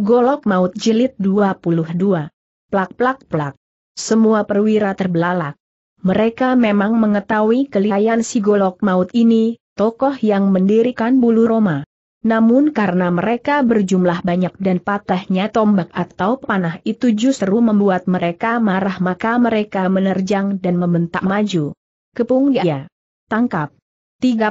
Golok Maut Jilid 22. Plak-plak-plak. Semua perwira terbelalak. Mereka memang mengetahui kelihayan si Golok Maut ini, tokoh yang mendirikan bulu Roma. Namun karena mereka berjumlah banyak dan patahnya tombak atau panah itu justru membuat mereka marah maka mereka menerjang dan membentak maju. Kepung dia. Tangkap. 30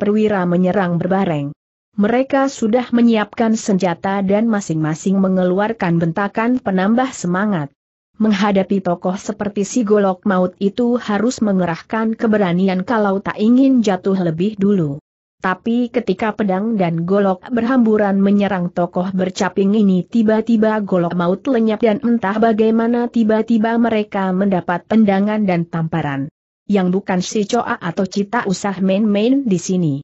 perwira menyerang berbareng. Mereka sudah menyiapkan senjata dan masing-masing mengeluarkan bentakan penambah semangat. Menghadapi tokoh seperti si golok maut itu harus mengerahkan keberanian kalau tak ingin jatuh lebih dulu. Tapi ketika pedang dan golok berhamburan menyerang tokoh bercaping ini tiba-tiba golok maut lenyap dan entah bagaimana tiba-tiba mereka mendapat tendangan dan tamparan. Yang bukan si Coa atau Cita usah main-main di sini.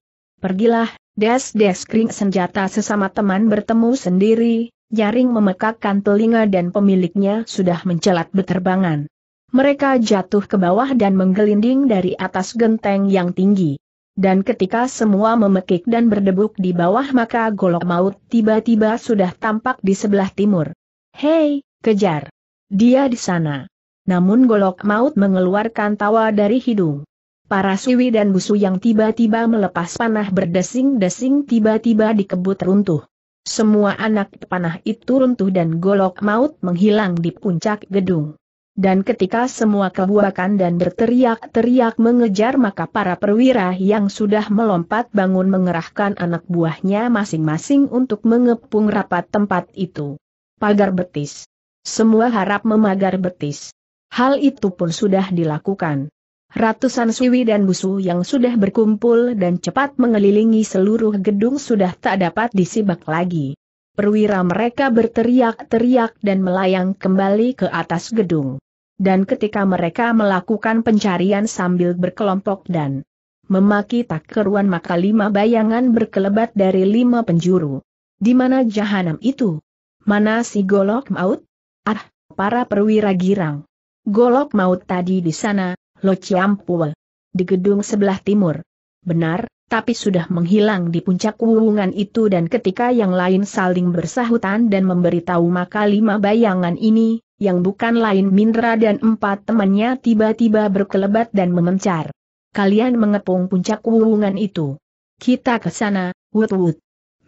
Pergilah, Des-des kring senjata sesama teman bertemu sendiri, jaring memekakkan telinga dan pemiliknya sudah mencelat beterbangan. Mereka jatuh ke bawah dan menggelinding dari atas genteng yang tinggi. Dan ketika semua memekik dan berdebuk di bawah maka golok maut tiba-tiba sudah tampak di sebelah timur. Hei, kejar! Dia di sana. Namun golok maut mengeluarkan tawa dari hidung. Para siwi dan busu yang tiba-tiba melepas panah berdesing-desing tiba-tiba dikebut runtuh. Semua anak panah itu runtuh dan golok maut menghilang di puncak gedung. Dan ketika semua kebuakan dan berteriak-teriak mengejar maka para perwira yang sudah melompat bangun mengerahkan anak buahnya masing-masing untuk mengepung rapat tempat itu. Pagar betis. Semua harap memagar betis. Hal itu pun sudah dilakukan. Ratusan suwi dan busu yang sudah berkumpul dan cepat mengelilingi seluruh gedung sudah tak dapat disibak lagi. Perwira mereka berteriak-teriak dan melayang kembali ke atas gedung. Dan ketika mereka melakukan pencarian sambil berkelompok dan memaki tak keruan maka lima bayangan berkelebat dari lima penjuru. Di mana jahanam itu? Mana si golok maut? Ah, para perwira girang. Golok maut tadi di sana, Lo Chiampue. Di gedung sebelah timur. Benar, tapi sudah menghilang di puncak wuwungan itu dan ketika yang lain saling bersahutan dan memberitahu maka lima bayangan ini, yang bukan lain Mindra dan empat temannya tiba-tiba berkelebat dan memencar. Kalian mengepung puncak wuwungan itu. Kita ke sana, wut-wut.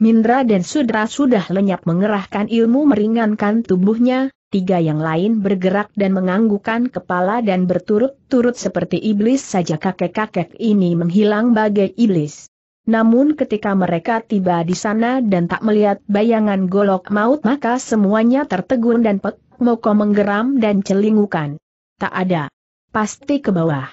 Mindra dan Sudra sudah lenyap mengerahkan ilmu meringankan tubuhnya, Tiga yang lain bergerak dan menganggukan kepala dan berturut-turut seperti iblis saja kakek-kakek ini menghilang bagai iblis. Namun ketika mereka tiba di sana dan tak melihat bayangan golok maut maka semuanya tertegun dan pek, moko menggeram dan celingukan. Tak ada. Pasti ke bawah.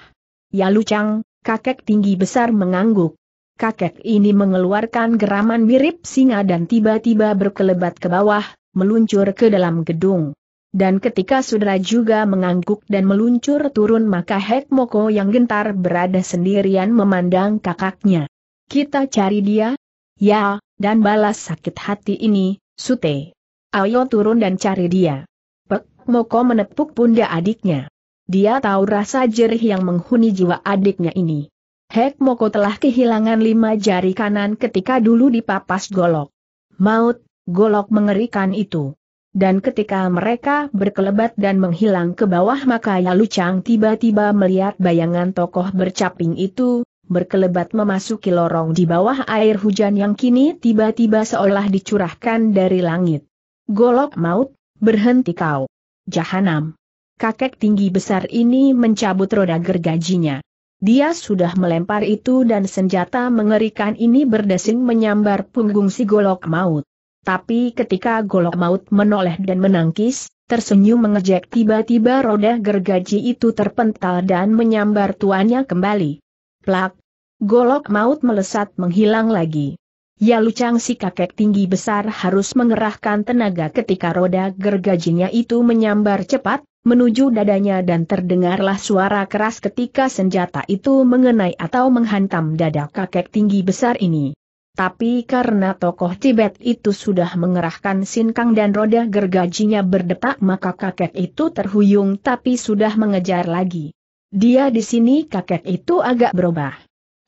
Ya Lucang, kakek tinggi besar mengangguk. Kakek ini mengeluarkan geraman mirip singa dan tiba-tiba berkelebat ke bawah, meluncur ke dalam gedung. Dan ketika sudra juga mengangguk dan meluncur turun maka Hek Moko yang gentar berada sendirian memandang kakaknya. Kita cari dia? Ya, dan balas sakit hati ini, Sute. Ayo turun dan cari dia. Pek Moko menepuk pundak adiknya. Dia tahu rasa jerih yang menghuni jiwa adiknya ini. Hek Moko telah kehilangan lima jari kanan ketika dulu dipapas golok. Maut, golok mengerikan itu. Dan ketika mereka berkelebat dan menghilang ke bawah maka Yalu Chang tiba-tiba melihat bayangan tokoh bercaping itu, berkelebat memasuki lorong di bawah air hujan yang kini tiba-tiba seolah dicurahkan dari langit. Golok maut, berhenti kau. Jahanam. Kakek tinggi besar ini mencabut roda gergajinya. Dia sudah melempar itu dan senjata mengerikan ini berdesing menyambar punggung si golok maut. Tapi ketika golok maut menoleh dan menangkis, tersenyum mengejek tiba-tiba roda gergaji itu terpental dan menyambar tuannya kembali. Plak! Golok maut melesat menghilang lagi. Ya Lucang si kakek tinggi besar harus mengerahkan tenaga ketika roda gergajinya itu menyambar cepat, menuju dadanya dan terdengarlah suara keras ketika senjata itu mengenai atau menghantam dada kakek tinggi besar ini. Tapi karena tokoh Tibet itu sudah mengerahkan sinkang dan roda gergajinya berdetak maka kakek itu terhuyung tapi sudah mengejar lagi. Dia di sini kakek itu agak berubah.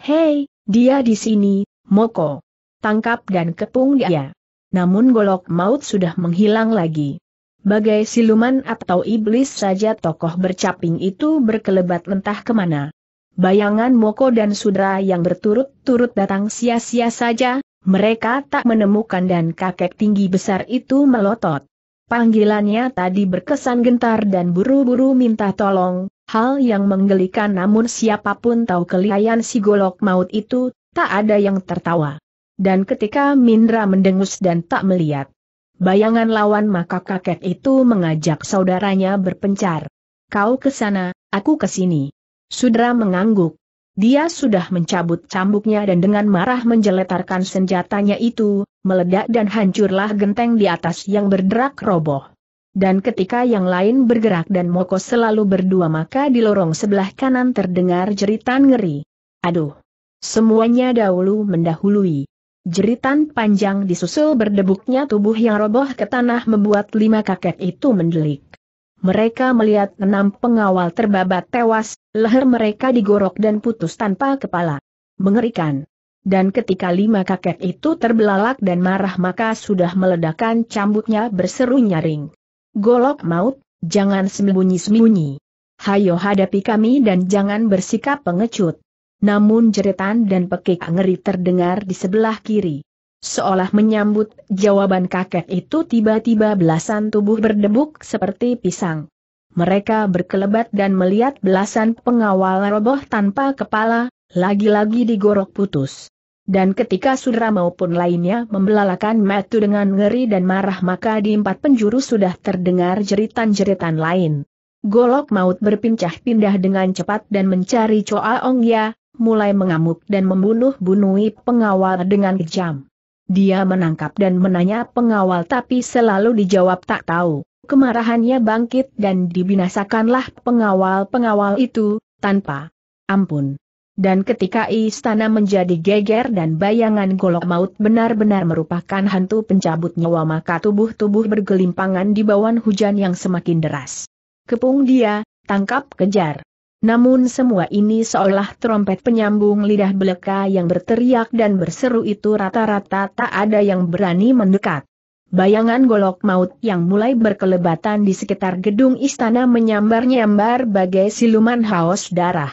Hei, dia di sini, Moko. Tangkap dan kepung dia. Namun golok maut sudah menghilang lagi. Bagai siluman atau iblis saja tokoh bercaping itu berkelebat lentah kemana. Bayangan Moko dan Sudra yang berturut-turut datang sia-sia saja, mereka tak menemukan dan kakek tinggi besar itu melotot. Panggilannya tadi berkesan gentar dan buru-buru minta tolong, hal yang menggelikan namun siapapun tahu kelihayan si golok maut itu, tak ada yang tertawa. Dan ketika Mindra mendengus dan tak melihat bayangan lawan maka kakek itu mengajak saudaranya berpencar. Kau ke sana, aku ke sini. Sudra mengangguk. Dia sudah mencabut cambuknya dan dengan marah menjeletarkan senjatanya itu, meledak dan hancurlah genteng di atas yang berderak roboh. Dan ketika yang lain bergerak dan Moko selalu berdua maka di lorong sebelah kanan terdengar jeritan ngeri. Aduh! Semuanya dahulu mendahului. Jeritan panjang disusul berdebuknya tubuh yang roboh ke tanah membuat lima kakek itu mendelik mereka melihat enam pengawal terbabat tewas, leher mereka digorok dan putus tanpa kepala. Mengerikan. Dan ketika lima kakek itu terbelalak dan marah maka sudah meledakan cambuknya berseru nyaring. Golok maut, jangan sembunyi-sembunyi. Hayo hadapi kami dan jangan bersikap pengecut. Namun jeritan dan pekik ngeri terdengar di sebelah kiri. Seolah menyambut jawaban kakek itu tiba-tiba belasan tubuh berdebuk seperti pisang. Mereka berkelebat dan melihat belasan pengawal roboh tanpa kepala, lagi-lagi digorok putus. Dan ketika Sudra maupun lainnya membelalakan metu dengan ngeri dan marah maka di empat penjuru sudah terdengar jeritan-jeritan lain. Golok maut berpincah-pindah dengan cepat dan mencari Choa Ong Ya, mulai mengamuk dan membunuh bunuhi pengawal dengan kejam. Dia menangkap dan menanya pengawal tapi selalu dijawab tak tahu. Kemarahannya bangkit dan dibinasakanlah pengawal-pengawal itu, tanpa ampun. Dan ketika istana menjadi geger dan bayangan golok maut benar-benar merupakan hantu pencabut nyawa maka tubuh-tubuh bergelimpangan di bawah hujan yang semakin deras. Kepung dia, tangkap kejar. Namun semua ini seolah trompet penyambung lidah beleka yang berteriak dan berseru itu rata-rata tak ada yang berani mendekat. Bayangan golok maut yang mulai berkelebatan di sekitar gedung istana menyambar-nyambar bagai siluman haus darah.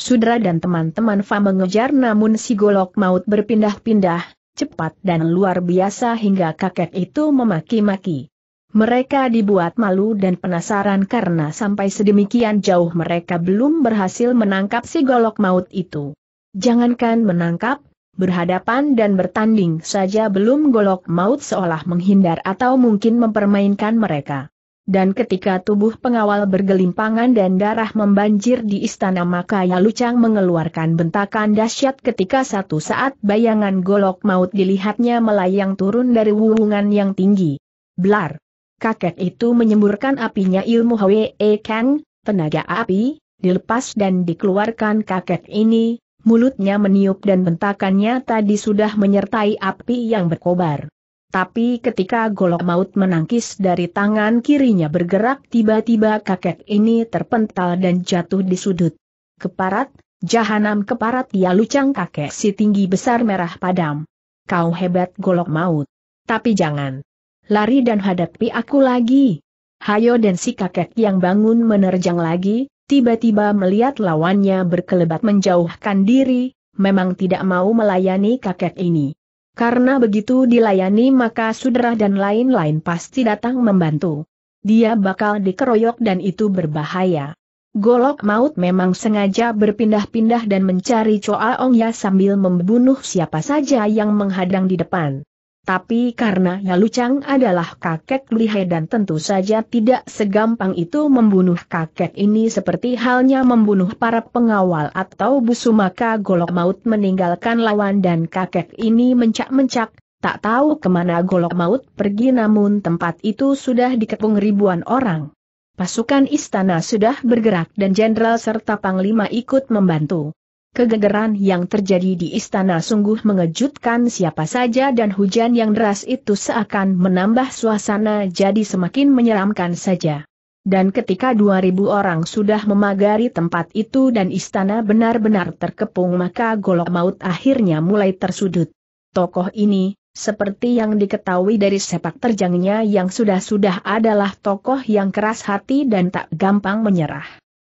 Sudra dan teman-teman Fa mengejar namun si golok maut berpindah-pindah, cepat dan luar biasa hingga kakek itu memaki-maki. Mereka dibuat malu dan penasaran karena sampai sedemikian jauh mereka belum berhasil menangkap si golok maut itu. Jangankan menangkap, berhadapan dan bertanding saja belum golok maut seolah menghindar atau mungkin mempermainkan mereka. Dan ketika tubuh pengawal bergelimpangan dan darah membanjir di istana maka Yalucang mengeluarkan bentakan dahsyat ketika satu saat bayangan golok maut dilihatnya melayang turun dari wuhungan yang tinggi. Blar! kakek itu menyemburkan apinya ilmu E Kang, tenaga api, dilepas dan dikeluarkan kakek ini, mulutnya meniup dan bentakannya tadi sudah menyertai api yang berkobar. Tapi ketika golok maut menangkis dari tangan kirinya bergerak tiba-tiba kakek ini terpental dan jatuh di sudut. Keparat, jahanam keparat ya lucang kakek si tinggi besar merah padam. Kau hebat golok maut. Tapi jangan lari dan hadapi aku lagi. Hayo dan si kakek yang bangun menerjang lagi, tiba-tiba melihat lawannya berkelebat menjauhkan diri, memang tidak mau melayani kakek ini. Karena begitu dilayani maka sudra dan lain-lain pasti datang membantu. Dia bakal dikeroyok dan itu berbahaya. Golok maut memang sengaja berpindah-pindah dan mencari coa Ong Ya sambil membunuh siapa saja yang menghadang di depan. Tapi karena Yalucang adalah kakek lihai dan tentu saja tidak segampang itu membunuh kakek ini seperti halnya membunuh para pengawal atau busu maka golok maut meninggalkan lawan dan kakek ini mencak-mencak, tak tahu kemana golok maut pergi namun tempat itu sudah dikepung ribuan orang. Pasukan istana sudah bergerak dan jenderal serta panglima ikut membantu. Kegegeran yang terjadi di istana sungguh mengejutkan siapa saja dan hujan yang deras itu seakan menambah suasana jadi semakin menyeramkan saja. Dan ketika 2000 orang sudah memagari tempat itu dan istana benar-benar terkepung maka golok maut akhirnya mulai tersudut. Tokoh ini, seperti yang diketahui dari sepak terjangnya yang sudah-sudah adalah tokoh yang keras hati dan tak gampang menyerah.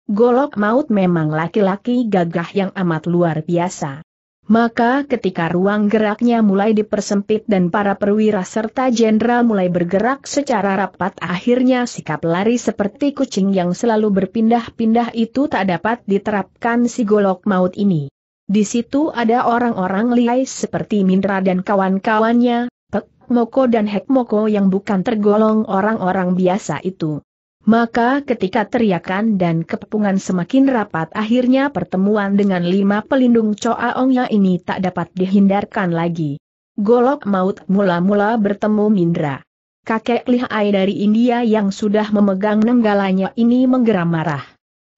Golok maut memang laki-laki gagah yang amat luar biasa. Maka ketika ruang geraknya mulai dipersempit dan para perwira serta jenderal mulai bergerak secara rapat akhirnya sikap lari seperti kucing yang selalu berpindah-pindah itu tak dapat diterapkan si golok maut ini. Di situ ada orang-orang liai seperti Mindra dan kawan-kawannya, Pek Moko dan Hek Moko yang bukan tergolong orang-orang biasa itu. Maka ketika teriakan dan kepungan semakin rapat akhirnya pertemuan dengan lima pelindung Choa Ongnya ini tak dapat dihindarkan lagi. Golok maut mula-mula bertemu Mindra. Kakek lihai dari India yang sudah memegang nenggalanya ini menggeram marah.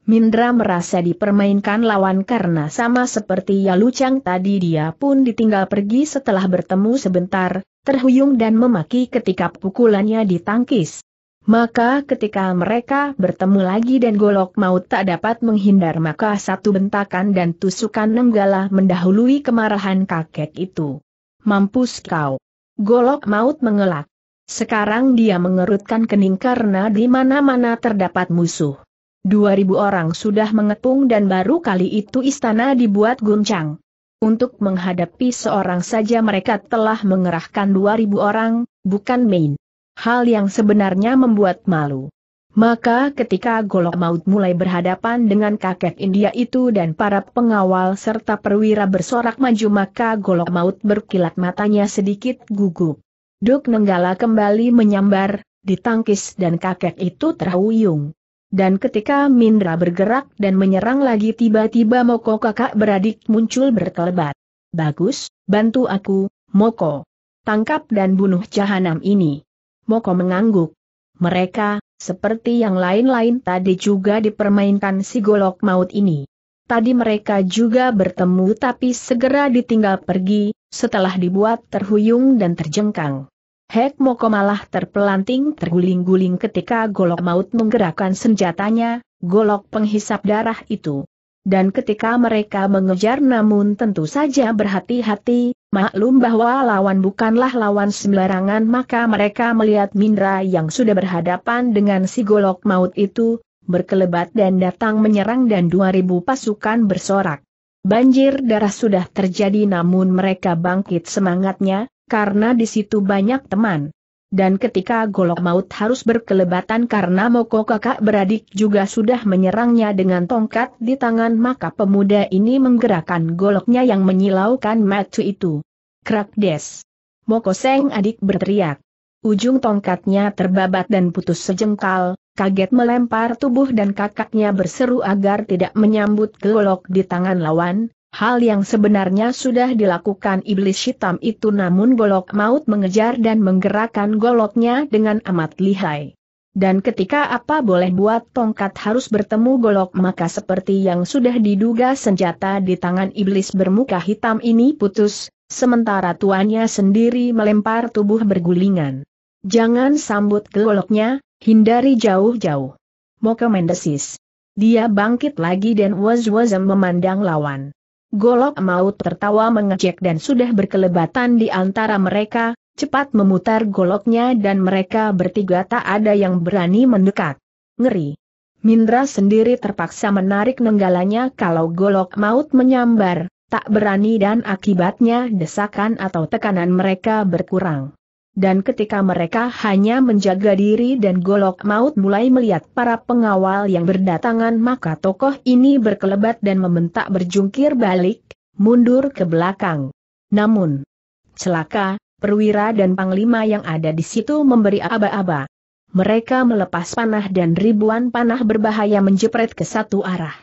Mindra merasa dipermainkan lawan karena sama seperti Yalucang tadi dia pun ditinggal pergi setelah bertemu sebentar, terhuyung dan memaki ketika pukulannya ditangkis. Maka ketika mereka bertemu lagi dan golok maut tak dapat menghindar maka satu bentakan dan tusukan nenggala mendahului kemarahan kakek itu. Mampus kau! Golok maut mengelak. Sekarang dia mengerutkan kening karena di mana-mana terdapat musuh. Dua ribu orang sudah mengepung dan baru kali itu istana dibuat guncang. Untuk menghadapi seorang saja mereka telah mengerahkan dua ribu orang, bukan main hal yang sebenarnya membuat malu. Maka ketika golok maut mulai berhadapan dengan kakek India itu dan para pengawal serta perwira bersorak maju maka golok maut berkilat matanya sedikit gugup. Duk Nenggala kembali menyambar, ditangkis dan kakek itu terhuyung. Dan ketika Mindra bergerak dan menyerang lagi tiba-tiba Moko kakak beradik muncul berkelebat. Bagus, bantu aku, Moko. Tangkap dan bunuh jahanam ini. Moko mengangguk. Mereka, seperti yang lain-lain tadi juga dipermainkan si golok maut ini. Tadi mereka juga bertemu tapi segera ditinggal pergi, setelah dibuat terhuyung dan terjengkang. Hek Moko malah terpelanting terguling-guling ketika golok maut menggerakkan senjatanya, golok penghisap darah itu dan ketika mereka mengejar namun tentu saja berhati-hati, maklum bahwa lawan bukanlah lawan sembarangan maka mereka melihat Mindra yang sudah berhadapan dengan si golok maut itu, berkelebat dan datang menyerang dan 2000 pasukan bersorak. Banjir darah sudah terjadi namun mereka bangkit semangatnya, karena di situ banyak teman. Dan ketika golok maut harus berkelebatan karena Moko kakak beradik juga sudah menyerangnya dengan tongkat di tangan maka pemuda ini menggerakkan goloknya yang menyilaukan matu itu. Krak des. Moko Seng adik berteriak. Ujung tongkatnya terbabat dan putus sejengkal, kaget melempar tubuh dan kakaknya berseru agar tidak menyambut golok di tangan lawan, Hal yang sebenarnya sudah dilakukan iblis hitam itu namun golok maut mengejar dan menggerakkan goloknya dengan amat lihai. Dan ketika apa boleh buat tongkat harus bertemu golok maka seperti yang sudah diduga senjata di tangan iblis bermuka hitam ini putus, sementara tuannya sendiri melempar tubuh bergulingan. Jangan sambut goloknya, hindari jauh-jauh. Mokomendesis. Mendesis. Dia bangkit lagi dan was-wasem memandang lawan. Golok maut tertawa mengejek dan sudah berkelebatan di antara mereka, cepat memutar goloknya dan mereka bertiga tak ada yang berani mendekat. Ngeri. Mindra sendiri terpaksa menarik nenggalanya kalau golok maut menyambar, tak berani dan akibatnya desakan atau tekanan mereka berkurang dan ketika mereka hanya menjaga diri dan golok maut mulai melihat para pengawal yang berdatangan maka tokoh ini berkelebat dan membentak berjungkir balik, mundur ke belakang. Namun, celaka, perwira dan panglima yang ada di situ memberi aba-aba. Mereka melepas panah dan ribuan panah berbahaya menjepret ke satu arah.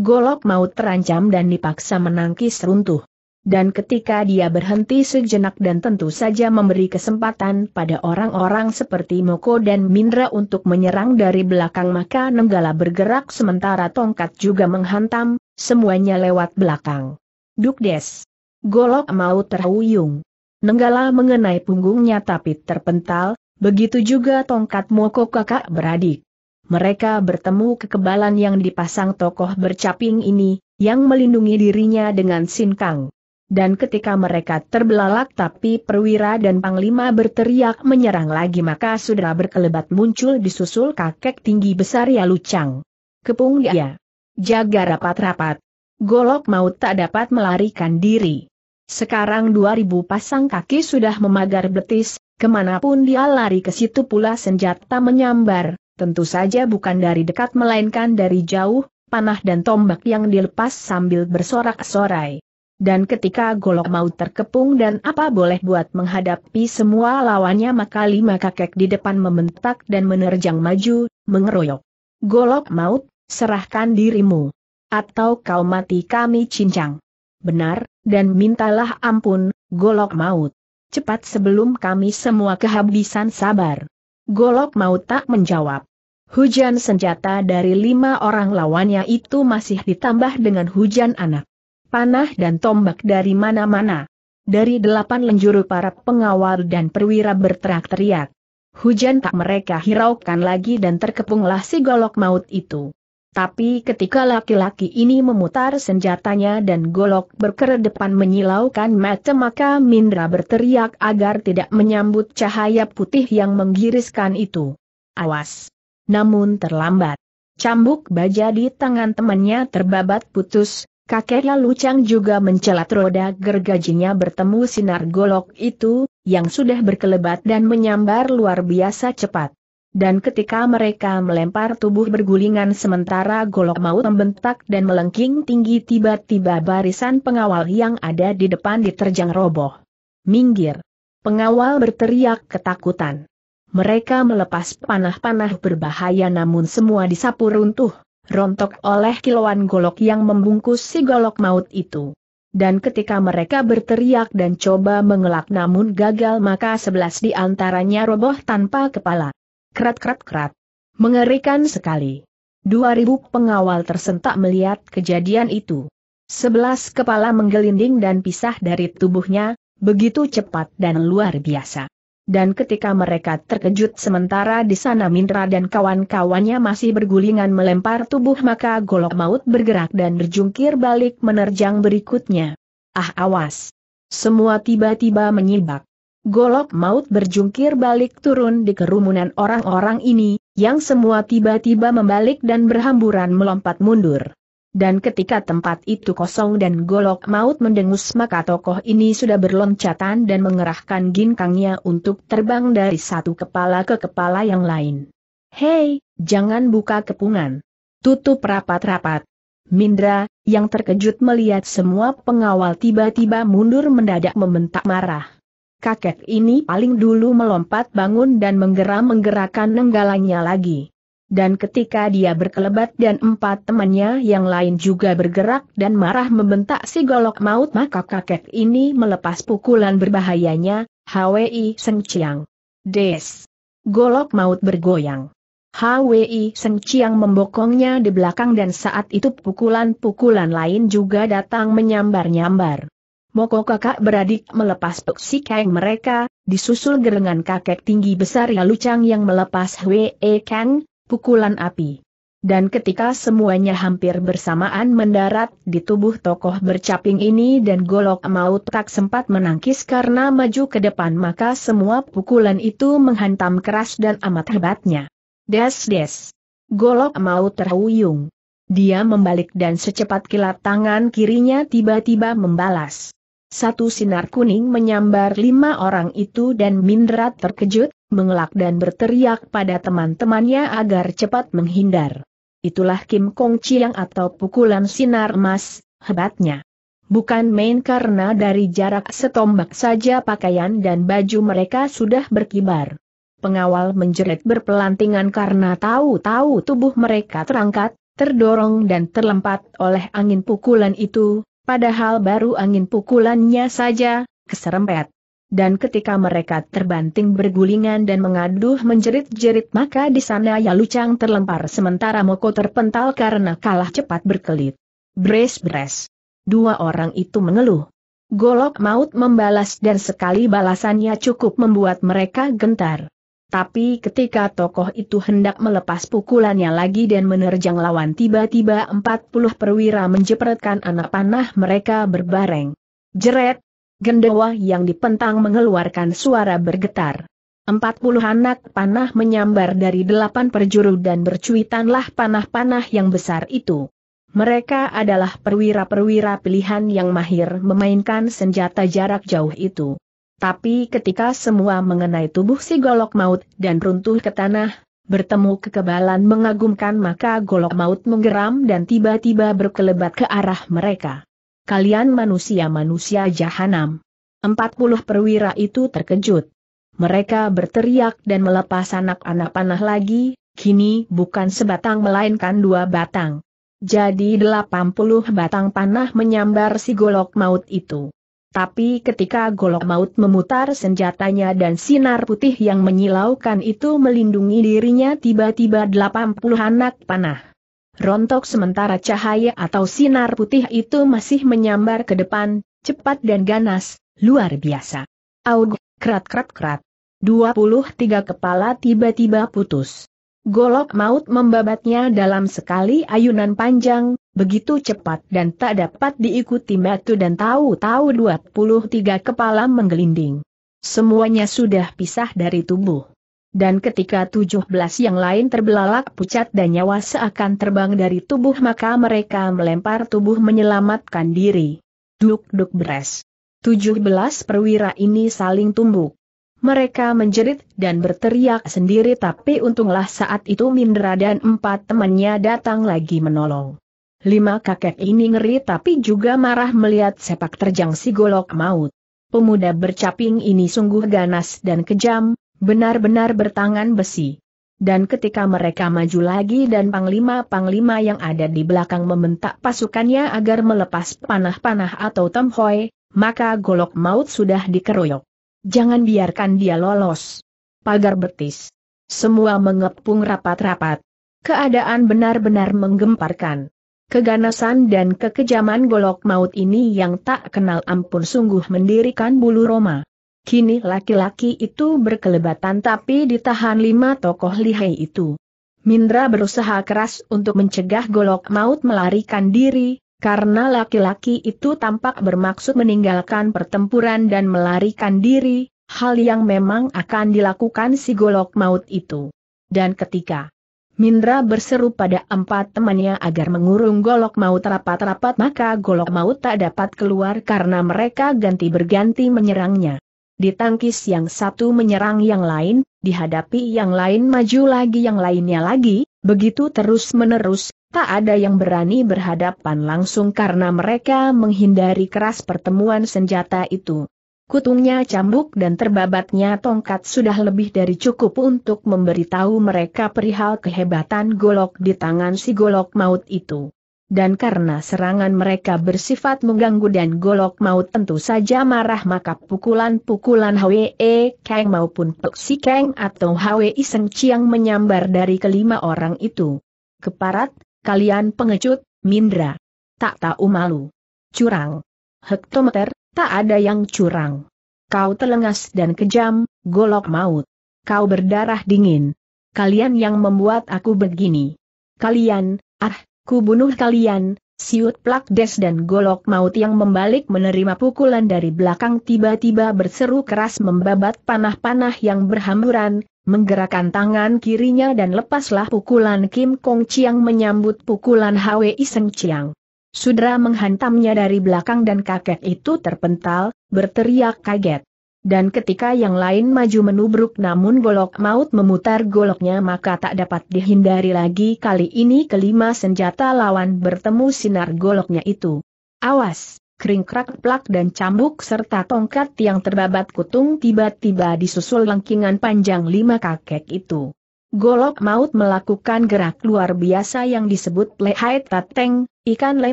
Golok maut terancam dan dipaksa menangkis runtuh dan ketika dia berhenti sejenak dan tentu saja memberi kesempatan pada orang-orang seperti Moko dan Mindra untuk menyerang dari belakang maka Nenggala bergerak sementara tongkat juga menghantam, semuanya lewat belakang. Dukdes. Golok mau terhuyung. Nenggala mengenai punggungnya tapi terpental, begitu juga tongkat Moko kakak beradik. Mereka bertemu kekebalan yang dipasang tokoh bercaping ini, yang melindungi dirinya dengan sinkang dan ketika mereka terbelalak tapi perwira dan panglima berteriak menyerang lagi maka sudra berkelebat muncul disusul kakek tinggi besar ya lucang. Kepung dia. Jaga rapat-rapat. Golok maut tak dapat melarikan diri. Sekarang 2000 pasang kaki sudah memagar betis, kemanapun dia lari ke situ pula senjata menyambar, tentu saja bukan dari dekat melainkan dari jauh, panah dan tombak yang dilepas sambil bersorak-sorai. Dan ketika golok mau terkepung dan apa boleh buat menghadapi semua lawannya maka lima kakek di depan membentak dan menerjang maju, mengeroyok. Golok maut, serahkan dirimu. Atau kau mati kami cincang. Benar, dan mintalah ampun, golok maut. Cepat sebelum kami semua kehabisan sabar. Golok maut tak menjawab. Hujan senjata dari lima orang lawannya itu masih ditambah dengan hujan anak panah dan tombak dari mana-mana. Dari delapan lenjuru para pengawal dan perwira berteriak-teriak. Hujan tak mereka hiraukan lagi dan terkepunglah si golok maut itu. Tapi ketika laki-laki ini memutar senjatanya dan golok berkeredepan menyilaukan mata maka Mindra berteriak agar tidak menyambut cahaya putih yang menggiriskan itu. Awas! Namun terlambat. Cambuk baja di tangan temannya terbabat putus, Kakek lalu Chang juga mencelat roda gergajinya bertemu sinar golok itu, yang sudah berkelebat dan menyambar luar biasa cepat. Dan ketika mereka melempar tubuh bergulingan sementara golok maut membentak dan melengking tinggi tiba-tiba barisan pengawal yang ada di depan diterjang roboh. Minggir! Pengawal berteriak ketakutan. Mereka melepas panah-panah berbahaya namun semua disapu runtuh rontok oleh kilauan golok yang membungkus si golok maut itu. Dan ketika mereka berteriak dan coba mengelak namun gagal maka sebelas di antaranya roboh tanpa kepala. Krat-krat-krat. Mengerikan sekali. Dua ribu pengawal tersentak melihat kejadian itu. Sebelas kepala menggelinding dan pisah dari tubuhnya, begitu cepat dan luar biasa dan ketika mereka terkejut sementara di sana Mindra dan kawan-kawannya masih bergulingan melempar tubuh maka golok maut bergerak dan berjungkir balik menerjang berikutnya. Ah awas! Semua tiba-tiba menyibak. Golok maut berjungkir balik turun di kerumunan orang-orang ini, yang semua tiba-tiba membalik dan berhamburan melompat mundur dan ketika tempat itu kosong dan golok maut mendengus maka tokoh ini sudah berloncatan dan mengerahkan ginkangnya untuk terbang dari satu kepala ke kepala yang lain. Hei, jangan buka kepungan. Tutup rapat-rapat. Mindra, yang terkejut melihat semua pengawal tiba-tiba mundur mendadak membentak marah. Kakek ini paling dulu melompat bangun dan menggeram menggerakkan nenggalanya lagi dan ketika dia berkelebat dan empat temannya yang lain juga bergerak dan marah membentak si golok maut maka kakek ini melepas pukulan berbahayanya, HWI Seng Chiang. Des. Golok maut bergoyang. HWI Seng Chiang membokongnya di belakang dan saat itu pukulan-pukulan lain juga datang menyambar-nyambar. Moko kakak beradik melepas peksi keng mereka, disusul gerengan kakek tinggi besar Yalu Chang yang melepas Hwe Kang, pukulan api. Dan ketika semuanya hampir bersamaan mendarat di tubuh tokoh bercaping ini dan golok maut tak sempat menangkis karena maju ke depan maka semua pukulan itu menghantam keras dan amat hebatnya. Des-des. Golok maut terhuyung. Dia membalik dan secepat kilat tangan kirinya tiba-tiba membalas. Satu sinar kuning menyambar lima orang itu dan Mindrat terkejut, mengelak dan berteriak pada teman-temannya agar cepat menghindar. Itulah Kim Kong Chiang atau pukulan sinar emas, hebatnya. Bukan main karena dari jarak setombak saja pakaian dan baju mereka sudah berkibar. Pengawal menjerit berpelantingan karena tahu-tahu tubuh mereka terangkat, terdorong dan terlempat oleh angin pukulan itu, padahal baru angin pukulannya saja, keserempet dan ketika mereka terbanting bergulingan dan mengaduh menjerit-jerit maka di sana Yalucang terlempar sementara Moko terpental karena kalah cepat berkelit. Bres-bres. Dua orang itu mengeluh. Golok maut membalas dan sekali balasannya cukup membuat mereka gentar. Tapi ketika tokoh itu hendak melepas pukulannya lagi dan menerjang lawan tiba-tiba empat puluh perwira menjepretkan anak panah mereka berbareng. Jeret, Gendewa yang dipentang mengeluarkan suara bergetar. Empat puluh anak panah menyambar dari delapan perjuru dan bercuitanlah panah-panah yang besar itu. Mereka adalah perwira-perwira pilihan yang mahir memainkan senjata jarak jauh itu. Tapi ketika semua mengenai tubuh si golok maut dan runtuh ke tanah, bertemu kekebalan mengagumkan maka golok maut menggeram dan tiba-tiba berkelebat ke arah mereka kalian manusia-manusia jahanam. Empat puluh perwira itu terkejut. Mereka berteriak dan melepas anak-anak panah lagi, kini bukan sebatang melainkan dua batang. Jadi delapan puluh batang panah menyambar si golok maut itu. Tapi ketika golok maut memutar senjatanya dan sinar putih yang menyilaukan itu melindungi dirinya tiba-tiba delapan puluh anak panah Rontok sementara cahaya atau sinar putih itu masih menyambar ke depan, cepat dan ganas, luar biasa. Aug, krat krat krat. 23 kepala tiba-tiba putus. Golok maut membabatnya dalam sekali ayunan panjang, begitu cepat dan tak dapat diikuti metu dan tahu-tahu 23 kepala menggelinding. Semuanya sudah pisah dari tubuh dan ketika tujuh belas yang lain terbelalak pucat dan nyawa seakan terbang dari tubuh maka mereka melempar tubuh menyelamatkan diri. Duk-duk beres. Tujuh belas perwira ini saling tumbuk. Mereka menjerit dan berteriak sendiri tapi untunglah saat itu Mindra dan empat temannya datang lagi menolong. Lima kakek ini ngeri tapi juga marah melihat sepak terjang si golok maut. Pemuda bercaping ini sungguh ganas dan kejam, Benar-benar bertangan besi. Dan ketika mereka maju lagi dan panglima-panglima yang ada di belakang membentak pasukannya agar melepas panah-panah atau temhoi, maka golok maut sudah dikeroyok. Jangan biarkan dia lolos. Pagar betis. Semua mengepung rapat-rapat. Keadaan benar-benar menggemparkan. Keganasan dan kekejaman golok maut ini yang tak kenal ampun sungguh mendirikan bulu Roma. Kini laki-laki itu berkelebatan tapi ditahan lima tokoh lihai itu. Mindra berusaha keras untuk mencegah golok maut melarikan diri, karena laki-laki itu tampak bermaksud meninggalkan pertempuran dan melarikan diri, hal yang memang akan dilakukan si golok maut itu. Dan ketika Mindra berseru pada empat temannya agar mengurung golok maut rapat-rapat maka golok maut tak dapat keluar karena mereka ganti berganti menyerangnya ditangkis yang satu menyerang yang lain, dihadapi yang lain maju lagi yang lainnya lagi, begitu terus-menerus, tak ada yang berani berhadapan langsung karena mereka menghindari keras pertemuan senjata itu. Kutungnya cambuk dan terbabatnya tongkat sudah lebih dari cukup untuk memberitahu mereka perihal kehebatan golok di tangan si golok maut itu dan karena serangan mereka bersifat mengganggu dan golok maut tentu saja marah maka pukulan-pukulan Hwe e Kang maupun Peksi Kang atau Hwe Iseng Chiang menyambar dari kelima orang itu. Keparat, kalian pengecut, mindra. Tak tahu malu. Curang. Hektometer, tak ada yang curang. Kau telengas dan kejam, golok maut. Kau berdarah dingin. Kalian yang membuat aku begini. Kalian, ah, ku bunuh kalian, siut plak des dan golok maut yang membalik menerima pukulan dari belakang tiba-tiba berseru keras membabat panah-panah yang berhamburan, menggerakkan tangan kirinya dan lepaslah pukulan Kim Kong Chiang menyambut pukulan Hwe Iseng Chiang. Sudra menghantamnya dari belakang dan kakek itu terpental, berteriak kaget dan ketika yang lain maju menubruk namun golok maut memutar goloknya maka tak dapat dihindari lagi kali ini kelima senjata lawan bertemu sinar goloknya itu. Awas, kering plak dan cambuk serta tongkat yang terbabat kutung tiba-tiba disusul lengkingan panjang lima kakek itu. Golok maut melakukan gerak luar biasa yang disebut lehai tateng, ikan le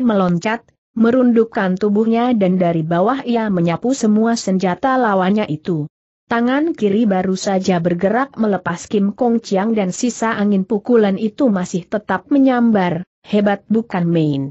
meloncat, merundukkan tubuhnya dan dari bawah ia menyapu semua senjata lawannya itu. Tangan kiri baru saja bergerak melepas Kim Kong Chiang dan sisa angin pukulan itu masih tetap menyambar, hebat bukan main.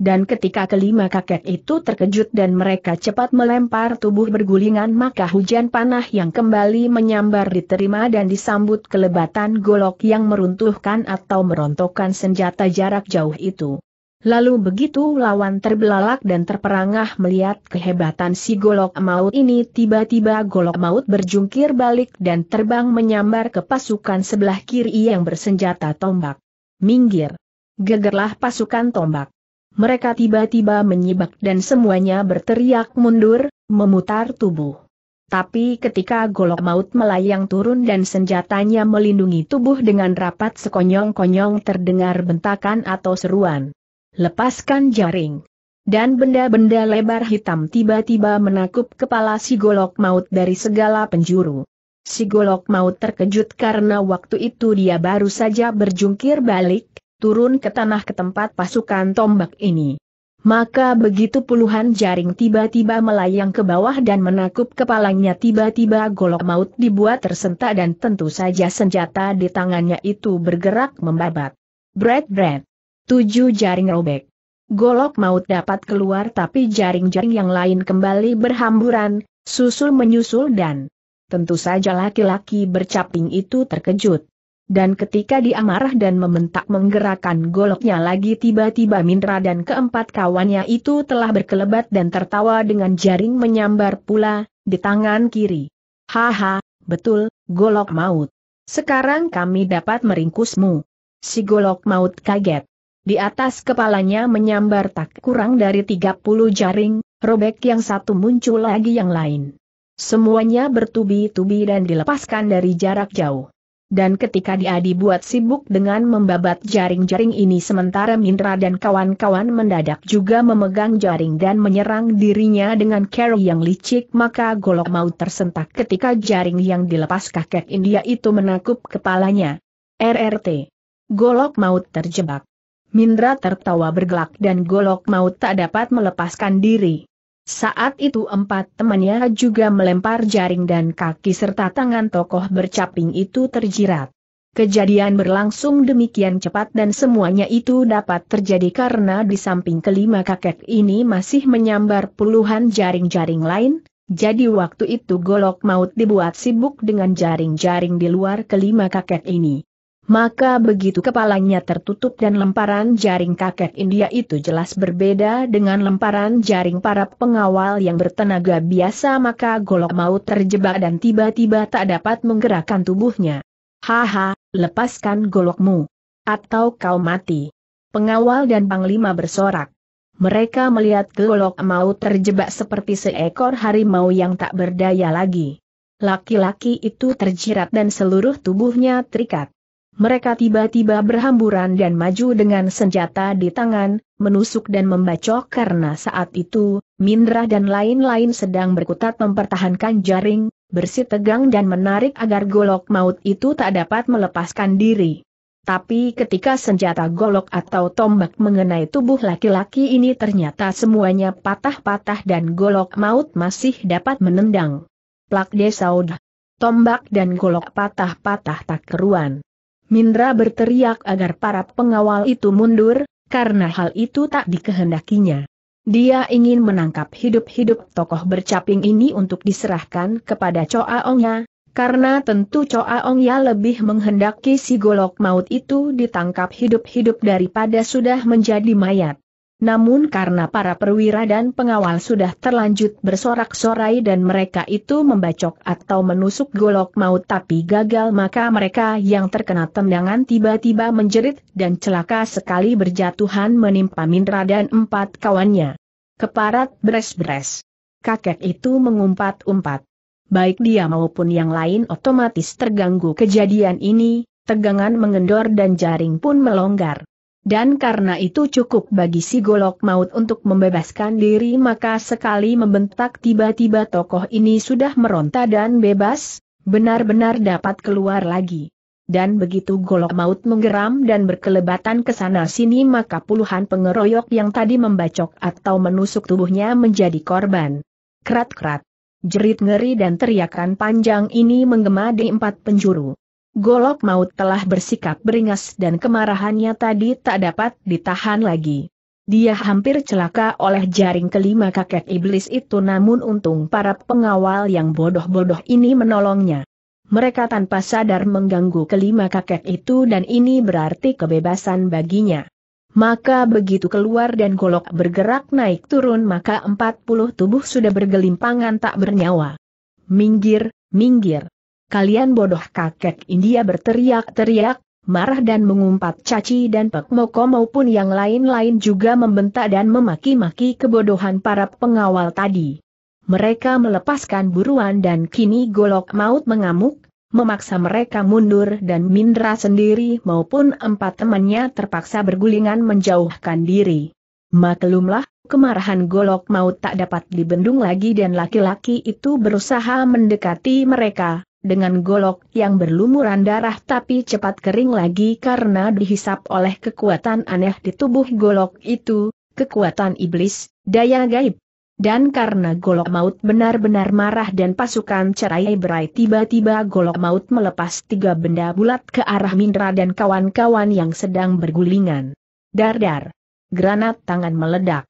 Dan ketika kelima kakek itu terkejut dan mereka cepat melempar tubuh bergulingan maka hujan panah yang kembali menyambar diterima dan disambut kelebatan golok yang meruntuhkan atau merontokkan senjata jarak jauh itu. Lalu begitu lawan terbelalak dan terperangah melihat kehebatan si golok maut ini tiba-tiba golok maut berjungkir balik dan terbang menyambar ke pasukan sebelah kiri yang bersenjata tombak. Minggir! Gegerlah pasukan tombak. Mereka tiba-tiba menyibak dan semuanya berteriak mundur, memutar tubuh. Tapi ketika golok maut melayang turun dan senjatanya melindungi tubuh dengan rapat sekonyong-konyong terdengar bentakan atau seruan. Lepaskan jaring. Dan benda-benda lebar hitam tiba-tiba menakup kepala si golok maut dari segala penjuru. Si golok maut terkejut karena waktu itu dia baru saja berjungkir balik, turun ke tanah ke tempat pasukan tombak ini. Maka begitu puluhan jaring tiba-tiba melayang ke bawah dan menakup kepalanya tiba-tiba golok maut dibuat tersentak dan tentu saja senjata di tangannya itu bergerak membabat. Bread bread. Tujuh jaring robek. Golok maut dapat keluar tapi jaring-jaring yang lain kembali berhamburan, susul menyusul dan tentu saja laki-laki bercaping itu terkejut. Dan ketika dia marah dan membentak menggerakkan goloknya lagi tiba-tiba Mindra dan keempat kawannya itu telah berkelebat dan tertawa dengan jaring menyambar pula, di tangan kiri. Haha, betul, golok maut. Sekarang kami dapat meringkusmu. Si golok maut kaget. Di atas kepalanya menyambar tak kurang dari 30 jaring, robek yang satu muncul lagi yang lain. Semuanya bertubi-tubi dan dilepaskan dari jarak jauh. Dan ketika dia dibuat sibuk dengan membabat jaring-jaring ini sementara Mindra dan kawan-kawan mendadak juga memegang jaring dan menyerang dirinya dengan carry yang licik maka golok mau tersentak ketika jaring yang dilepas kakek India itu menakup kepalanya. RRT. Golok maut terjebak. Mindra tertawa bergelak dan golok maut tak dapat melepaskan diri. Saat itu empat temannya juga melempar jaring dan kaki serta tangan tokoh bercaping itu terjirat. Kejadian berlangsung demikian cepat dan semuanya itu dapat terjadi karena di samping kelima kakek ini masih menyambar puluhan jaring-jaring lain, jadi waktu itu golok maut dibuat sibuk dengan jaring-jaring di luar kelima kakek ini. Maka begitu kepalanya tertutup dan lemparan jaring kakek India itu jelas berbeda dengan lemparan jaring para pengawal yang bertenaga biasa maka golok Maut terjebak dan tiba-tiba tak dapat menggerakkan tubuhnya. Haha, lepaskan golokmu. Atau kau mati. Pengawal dan panglima bersorak. Mereka melihat golok Maut terjebak seperti seekor harimau yang tak berdaya lagi. Laki-laki itu terjerat dan seluruh tubuhnya terikat mereka tiba-tiba berhamburan dan maju dengan senjata di tangan, menusuk dan membacok karena saat itu, Mindra dan lain-lain sedang berkutat mempertahankan jaring, bersih tegang dan menarik agar golok maut itu tak dapat melepaskan diri. Tapi ketika senjata golok atau tombak mengenai tubuh laki-laki ini ternyata semuanya patah-patah dan golok maut masih dapat menendang. Plak desaud. Tombak dan golok patah-patah tak keruan. Mindra berteriak agar para pengawal itu mundur, karena hal itu tak dikehendakinya. Dia ingin menangkap hidup-hidup tokoh bercaping ini untuk diserahkan kepada Choa Ongya, karena tentu Choa Ongya lebih menghendaki si golok maut itu ditangkap hidup-hidup daripada sudah menjadi mayat. Namun karena para perwira dan pengawal sudah terlanjut bersorak-sorai dan mereka itu membacok atau menusuk golok maut tapi gagal maka mereka yang terkena tendangan tiba-tiba menjerit dan celaka sekali berjatuhan menimpa Mindra dan empat kawannya. Keparat beres-beres. Kakek itu mengumpat-umpat. Baik dia maupun yang lain otomatis terganggu kejadian ini, tegangan mengendor dan jaring pun melonggar. Dan karena itu cukup bagi si golok maut untuk membebaskan diri maka sekali membentak tiba-tiba tokoh ini sudah meronta dan bebas, benar-benar dapat keluar lagi. Dan begitu golok maut menggeram dan berkelebatan ke sana sini maka puluhan pengeroyok yang tadi membacok atau menusuk tubuhnya menjadi korban. Krat-krat, Jerit ngeri dan teriakan panjang ini menggema di empat penjuru. Golok maut telah bersikap beringas dan kemarahannya tadi tak dapat ditahan lagi. Dia hampir celaka oleh jaring kelima kakek iblis itu namun untung para pengawal yang bodoh-bodoh ini menolongnya. Mereka tanpa sadar mengganggu kelima kakek itu dan ini berarti kebebasan baginya. Maka begitu keluar dan golok bergerak naik turun maka 40 tubuh sudah bergelimpangan tak bernyawa. Minggir, minggir kalian bodoh kakek India berteriak-teriak, marah dan mengumpat caci dan pekmoko maupun yang lain-lain juga membentak dan memaki-maki kebodohan para pengawal tadi. Mereka melepaskan buruan dan kini golok maut mengamuk, memaksa mereka mundur dan Mindra sendiri maupun empat temannya terpaksa bergulingan menjauhkan diri. Maklumlah, kemarahan golok maut tak dapat dibendung lagi dan laki-laki itu berusaha mendekati mereka, dengan golok yang berlumuran darah tapi cepat kering lagi karena dihisap oleh kekuatan aneh di tubuh golok itu, kekuatan iblis, daya gaib. Dan karena golok maut benar-benar marah dan pasukan cerai berai tiba-tiba golok maut melepas tiga benda bulat ke arah Mindra dan kawan-kawan yang sedang bergulingan. Dardar. Granat tangan meledak.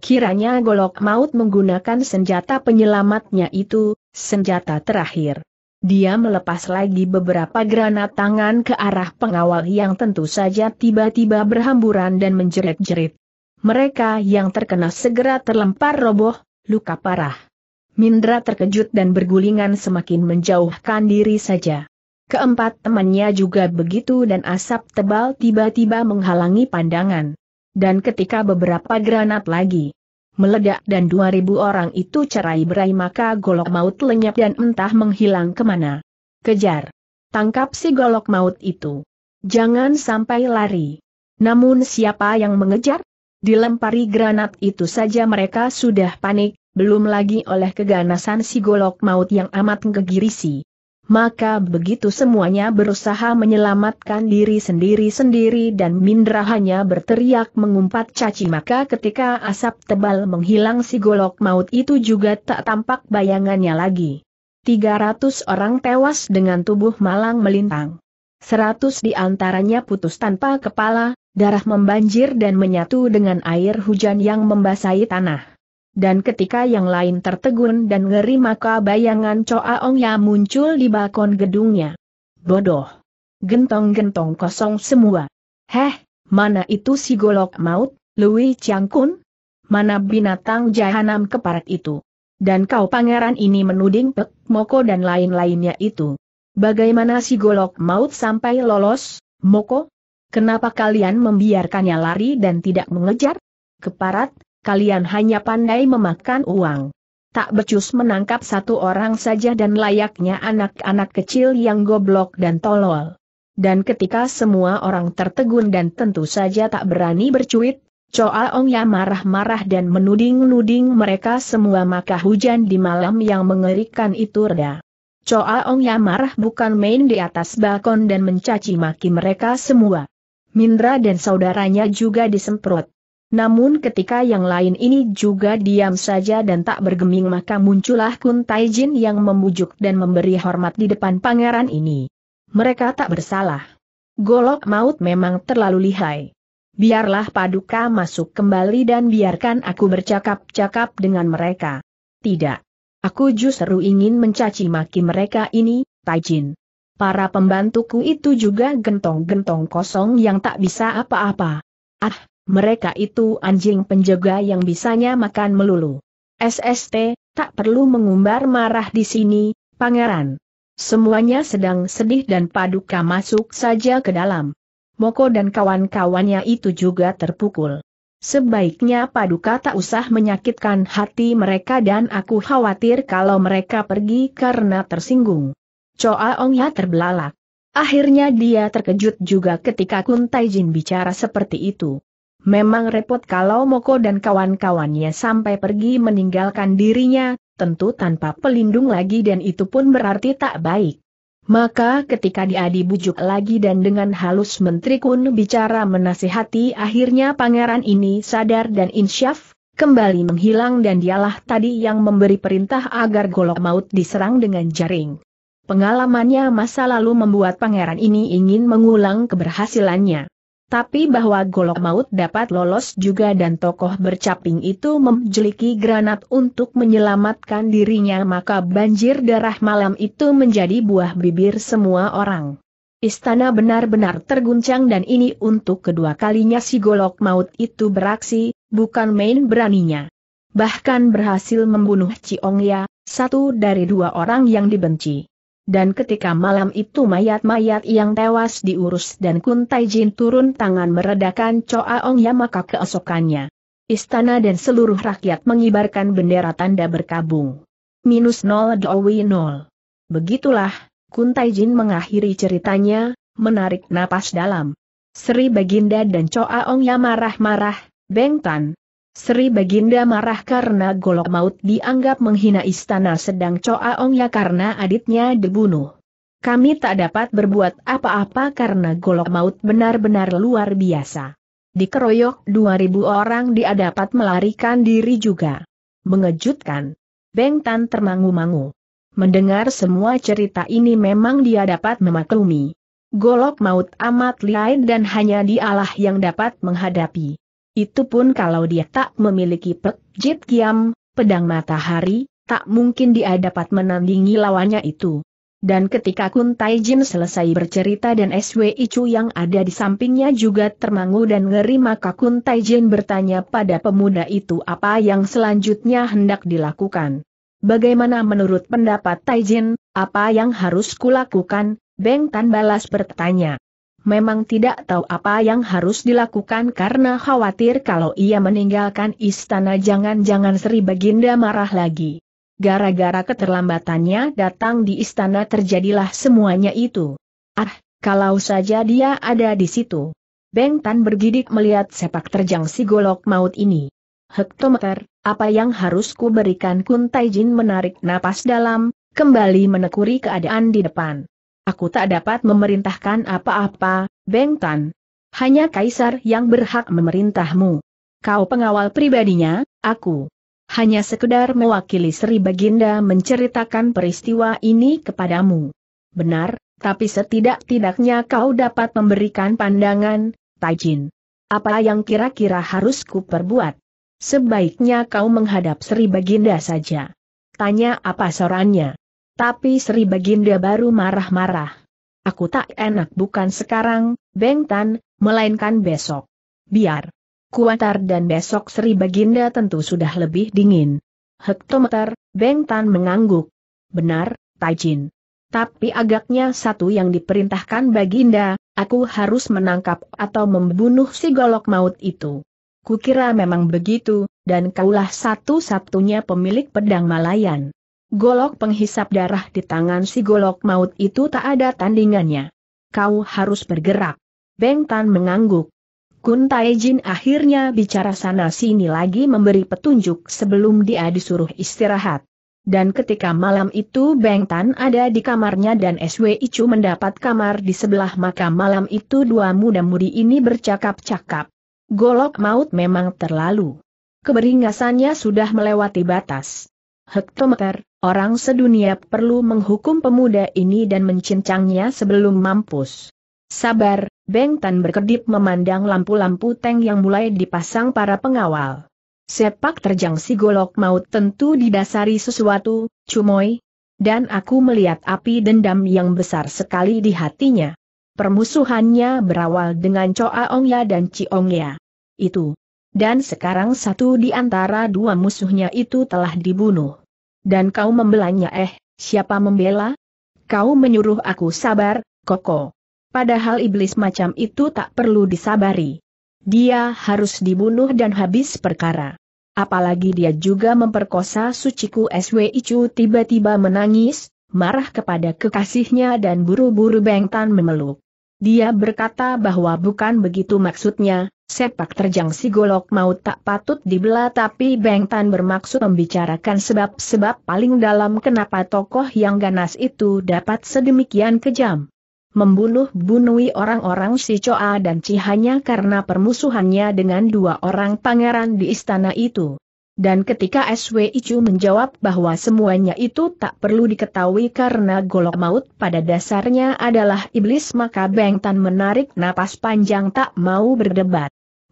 Kiranya golok maut menggunakan senjata penyelamatnya itu, senjata terakhir. Dia melepas lagi beberapa granat tangan ke arah pengawal yang tentu saja tiba-tiba berhamburan dan menjerit-jerit. Mereka yang terkena segera terlempar roboh, luka parah. Mindra terkejut dan bergulingan semakin menjauhkan diri saja. Keempat temannya juga begitu dan asap tebal tiba-tiba menghalangi pandangan. Dan ketika beberapa granat lagi meledak dan 2000 orang itu cerai berai maka golok maut lenyap dan entah menghilang kemana. Kejar! Tangkap si golok maut itu. Jangan sampai lari. Namun siapa yang mengejar? Dilempari granat itu saja mereka sudah panik, belum lagi oleh keganasan si golok maut yang amat ngegirisi maka begitu semuanya berusaha menyelamatkan diri sendiri-sendiri dan Mindra hanya berteriak mengumpat caci maka ketika asap tebal menghilang si golok maut itu juga tak tampak bayangannya lagi. 300 orang tewas dengan tubuh malang melintang. 100 antaranya putus tanpa kepala, darah membanjir dan menyatu dengan air hujan yang membasahi tanah dan ketika yang lain tertegun dan ngeri maka bayangan Choa Ongya muncul di balkon gedungnya. Bodoh. Gentong-gentong kosong semua. Heh, mana itu si golok maut, Louis Chiang Kun? Mana binatang jahanam keparat itu? Dan kau pangeran ini menuding Pek Moko dan lain-lainnya itu. Bagaimana si golok maut sampai lolos, Moko? Kenapa kalian membiarkannya lari dan tidak mengejar? Keparat, kalian hanya pandai memakan uang. Tak becus menangkap satu orang saja dan layaknya anak-anak kecil yang goblok dan tolol. Dan ketika semua orang tertegun dan tentu saja tak berani bercuit, Choa Ongya marah-marah dan menuding-nuding mereka semua maka hujan di malam yang mengerikan itu reda. Choa Ongya marah bukan main di atas balkon dan mencaci maki mereka semua. Mindra dan saudaranya juga disemprot. Namun ketika yang lain ini juga diam saja dan tak bergeming maka muncullah Kun Taijin yang membujuk dan memberi hormat di depan pangeran ini. Mereka tak bersalah. Golok maut memang terlalu lihai. Biarlah paduka masuk kembali dan biarkan aku bercakap-cakap dengan mereka. Tidak. Aku justru ingin mencaci maki mereka ini, Taijin. Para pembantuku itu juga gentong-gentong kosong yang tak bisa apa-apa. Ah, mereka itu anjing penjaga yang bisanya makan melulu. SST, tak perlu mengumbar marah di sini, pangeran. Semuanya sedang sedih dan paduka masuk saja ke dalam. Moko dan kawan-kawannya itu juga terpukul. Sebaiknya paduka tak usah menyakitkan hati mereka dan aku khawatir kalau mereka pergi karena tersinggung. Choa Ongya terbelalak. Akhirnya dia terkejut juga ketika Kun Taijin bicara seperti itu. Memang repot kalau Moko dan kawan-kawannya sampai pergi meninggalkan dirinya, tentu tanpa pelindung lagi dan itu pun berarti tak baik. Maka ketika dia dibujuk lagi dan dengan halus Menteri Kun bicara menasihati akhirnya pangeran ini sadar dan insyaf, kembali menghilang dan dialah tadi yang memberi perintah agar golok maut diserang dengan jaring. Pengalamannya masa lalu membuat pangeran ini ingin mengulang keberhasilannya. Tapi bahwa golok maut dapat lolos juga dan tokoh bercaping itu menjeliki granat untuk menyelamatkan dirinya maka banjir darah malam itu menjadi buah bibir semua orang. Istana benar-benar terguncang dan ini untuk kedua kalinya si golok maut itu beraksi, bukan main beraninya. Bahkan berhasil membunuh Ya, satu dari dua orang yang dibenci. Dan ketika malam itu mayat-mayat yang tewas diurus dan Kuntai Jin turun tangan meredakan Choa Ong Ya maka keesokannya. Istana dan seluruh rakyat mengibarkan bendera tanda berkabung. Minus 0 Dowi 0. Begitulah, Kuntai Jin mengakhiri ceritanya, menarik napas dalam. Sri Baginda dan Choa Ong Ya marah-marah, Beng Tan, Sri Baginda marah karena golok maut dianggap menghina istana sedang Choa ya karena adiknya dibunuh. Kami tak dapat berbuat apa-apa karena golok maut benar-benar luar biasa. Dikeroyok 2000 orang dia dapat melarikan diri juga. Mengejutkan. Beng Tan termangu-mangu. Mendengar semua cerita ini memang dia dapat memaklumi. Golok maut amat liar dan hanya dialah yang dapat menghadapi. Itu pun kalau dia tak memiliki Pek Jit Kiam, pedang matahari, tak mungkin dia dapat menandingi lawannya itu. Dan ketika Kun Taijin selesai bercerita dan SW Icu yang ada di sampingnya juga termangu dan ngeri maka Kun Taijin bertanya pada pemuda itu apa yang selanjutnya hendak dilakukan. Bagaimana menurut pendapat Taijin, apa yang harus kulakukan? Beng Tan balas bertanya memang tidak tahu apa yang harus dilakukan karena khawatir kalau ia meninggalkan istana jangan-jangan Sri Baginda marah lagi. Gara-gara keterlambatannya datang di istana terjadilah semuanya itu. Ah, kalau saja dia ada di situ. Beng Tan bergidik melihat sepak terjang si golok maut ini. Hektometer, apa yang harus ku berikan Kun Taijin menarik napas dalam, kembali menekuri keadaan di depan. Aku tak dapat memerintahkan apa-apa, Beng Tan. Hanya kaisar yang berhak memerintahmu. Kau pengawal pribadinya, aku. Hanya sekedar mewakili Sri Baginda menceritakan peristiwa ini kepadamu. Benar, tapi setidak-tidaknya kau dapat memberikan pandangan, Tajin. Apa yang kira-kira harus perbuat? Sebaiknya kau menghadap Sri Baginda saja. Tanya apa sorannya. Tapi Sri Baginda baru marah-marah. Aku tak enak bukan sekarang, Beng Tan, melainkan besok. Biar. Kuantar dan besok Sri Baginda tentu sudah lebih dingin. Hektometer, Beng Tan mengangguk. Benar, Tajin. Tapi agaknya satu yang diperintahkan Baginda, aku harus menangkap atau membunuh si golok maut itu. Kukira memang begitu, dan kaulah satu-satunya pemilik pedang Malayan. Golok penghisap darah di tangan si golok maut itu tak ada tandingannya. Kau harus bergerak. Beng Tan mengangguk. Kun Tai Jin akhirnya bicara sana-sini lagi memberi petunjuk sebelum dia disuruh istirahat. Dan ketika malam itu Beng Tan ada di kamarnya dan SW Icu mendapat kamar di sebelah maka malam itu dua muda-mudi ini bercakap-cakap. Golok maut memang terlalu. Keberingasannya sudah melewati batas. Hektometer, Orang sedunia perlu menghukum pemuda ini dan mencincangnya sebelum mampus. Sabar, Beng Tan berkedip memandang lampu-lampu tank yang mulai dipasang para pengawal. Sepak terjang si golok maut tentu didasari sesuatu, cumoy. Dan aku melihat api dendam yang besar sekali di hatinya. Permusuhannya berawal dengan Coa Ongya dan Ci Ongya. Itu. Dan sekarang satu di antara dua musuhnya itu telah dibunuh. Dan kau membelanya eh, siapa membela? Kau menyuruh aku sabar, Koko. Padahal iblis macam itu tak perlu disabari. Dia harus dibunuh dan habis perkara. Apalagi dia juga memperkosa suciku SW Icu tiba-tiba menangis, marah kepada kekasihnya dan buru-buru Bengtan memeluk. Dia berkata bahwa bukan begitu maksudnya, Sepak terjang si golok Maut tak patut dibela tapi Beng Tan bermaksud membicarakan sebab-sebab paling dalam kenapa tokoh yang ganas itu dapat sedemikian kejam. membunuh bunuhi orang-orang si Coa dan Ci hanya karena permusuhannya dengan dua orang pangeran di istana itu. Dan ketika SW Icu menjawab bahwa semuanya itu tak perlu diketahui karena golok maut pada dasarnya adalah iblis maka Beng Tan menarik napas panjang tak mau berdebat.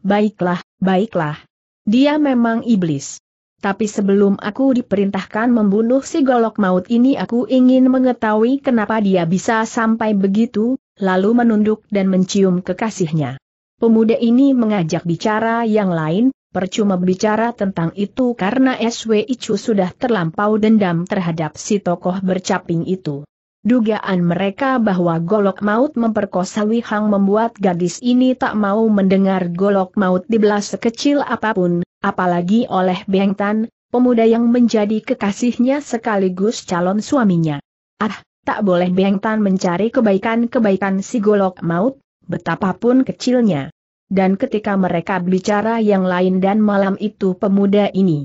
Baiklah, baiklah. Dia memang iblis. Tapi sebelum aku diperintahkan membunuh si golok maut ini aku ingin mengetahui kenapa dia bisa sampai begitu, lalu menunduk dan mencium kekasihnya. Pemuda ini mengajak bicara yang lain, percuma bicara tentang itu karena SW Icu sudah terlampau dendam terhadap si tokoh bercaping itu. Dugaan mereka bahwa Golok Maut memperkosa Wihang membuat gadis ini tak mau mendengar Golok Maut dibelas sekecil apapun, apalagi oleh Beng Tan, pemuda yang menjadi kekasihnya sekaligus calon suaminya. Ah, tak boleh Beng Tan mencari kebaikan-kebaikan si Golok Maut, betapapun kecilnya. Dan ketika mereka bicara yang lain dan malam itu pemuda ini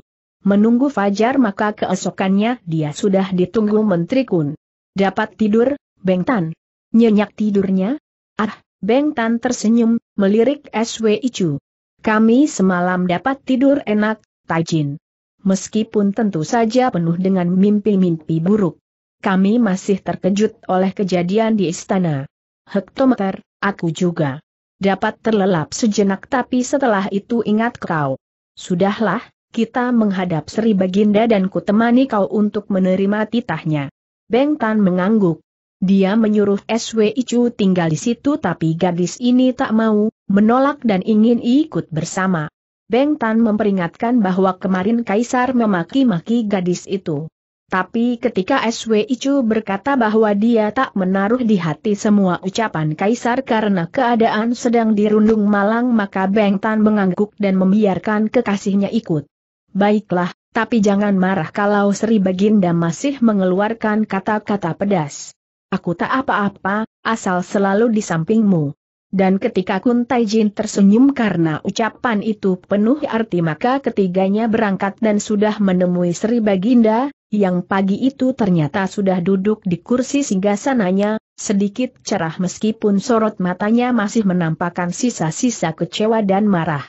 menunggu fajar maka keesokannya dia sudah ditunggu Menteri Kun. Dapat tidur, Beng Tan. Nyenyak tidurnya? Ah, Beng Tan tersenyum, melirik SW Icu. Kami semalam dapat tidur enak, Tajin. Meskipun tentu saja penuh dengan mimpi-mimpi buruk. Kami masih terkejut oleh kejadian di istana. Hektometer, aku juga. Dapat terlelap sejenak tapi setelah itu ingat kau. Sudahlah, kita menghadap Sri Baginda dan kutemani kau untuk menerima titahnya. Beng Tan mengangguk. Dia menyuruh SW Icu tinggal di situ tapi gadis ini tak mau, menolak dan ingin ikut bersama. Beng Tan memperingatkan bahwa kemarin Kaisar memaki-maki gadis itu. Tapi ketika SW Icu berkata bahwa dia tak menaruh di hati semua ucapan Kaisar karena keadaan sedang dirundung malang maka Beng Tan mengangguk dan membiarkan kekasihnya ikut. Baiklah, tapi jangan marah kalau Sri Baginda masih mengeluarkan kata-kata pedas. Aku tak apa-apa, asal selalu di sampingmu. Dan ketika Kun Jin tersenyum karena ucapan itu penuh arti maka ketiganya berangkat dan sudah menemui Sri Baginda, yang pagi itu ternyata sudah duduk di kursi singgasananya, sedikit cerah meskipun sorot matanya masih menampakkan sisa-sisa kecewa dan marah.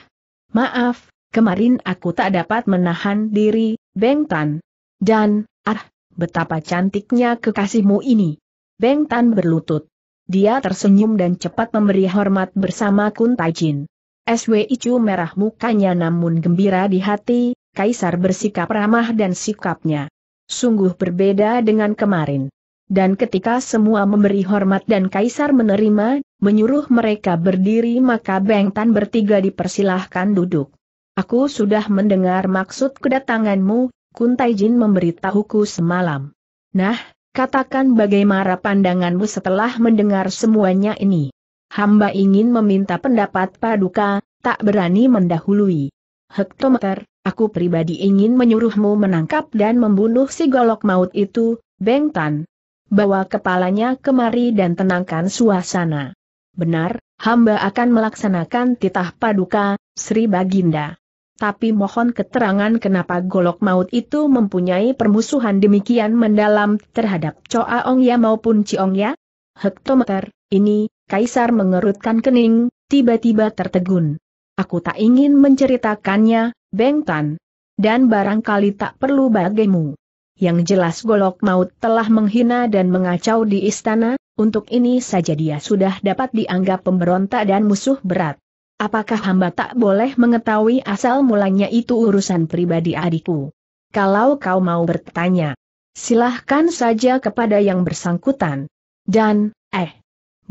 Maaf, Kemarin aku tak dapat menahan diri, Beng Tan. Dan, ah, betapa cantiknya kekasihmu ini. Beng Tan berlutut. Dia tersenyum dan cepat memberi hormat bersama Kun Taijin. SW Icu merah mukanya namun gembira di hati, Kaisar bersikap ramah dan sikapnya sungguh berbeda dengan kemarin. Dan ketika semua memberi hormat dan Kaisar menerima, menyuruh mereka berdiri maka Beng Tan bertiga dipersilahkan duduk. Aku sudah mendengar maksud kedatanganmu, Kuntai Jin memberitahuku semalam. Nah, katakan bagaimana pandanganmu setelah mendengar semuanya ini. Hamba ingin meminta pendapat Paduka, tak berani mendahului. Hektometer, aku pribadi ingin menyuruhmu menangkap dan membunuh si golok maut itu, Bengtan. Bawa kepalanya kemari dan tenangkan suasana. Benar, hamba akan melaksanakan titah Paduka, Sri Baginda. Tapi mohon keterangan kenapa golok maut itu mempunyai permusuhan demikian mendalam terhadap Choa Ong Ya maupun Ciong Ya? Hektometer, ini, Kaisar mengerutkan kening, tiba-tiba tertegun. Aku tak ingin menceritakannya, Beng Tan. Dan barangkali tak perlu bagimu. Yang jelas golok maut telah menghina dan mengacau di istana, untuk ini saja dia sudah dapat dianggap pemberontak dan musuh berat apakah hamba tak boleh mengetahui asal mulanya itu urusan pribadi adikku? Kalau kau mau bertanya, silahkan saja kepada yang bersangkutan. Dan, eh,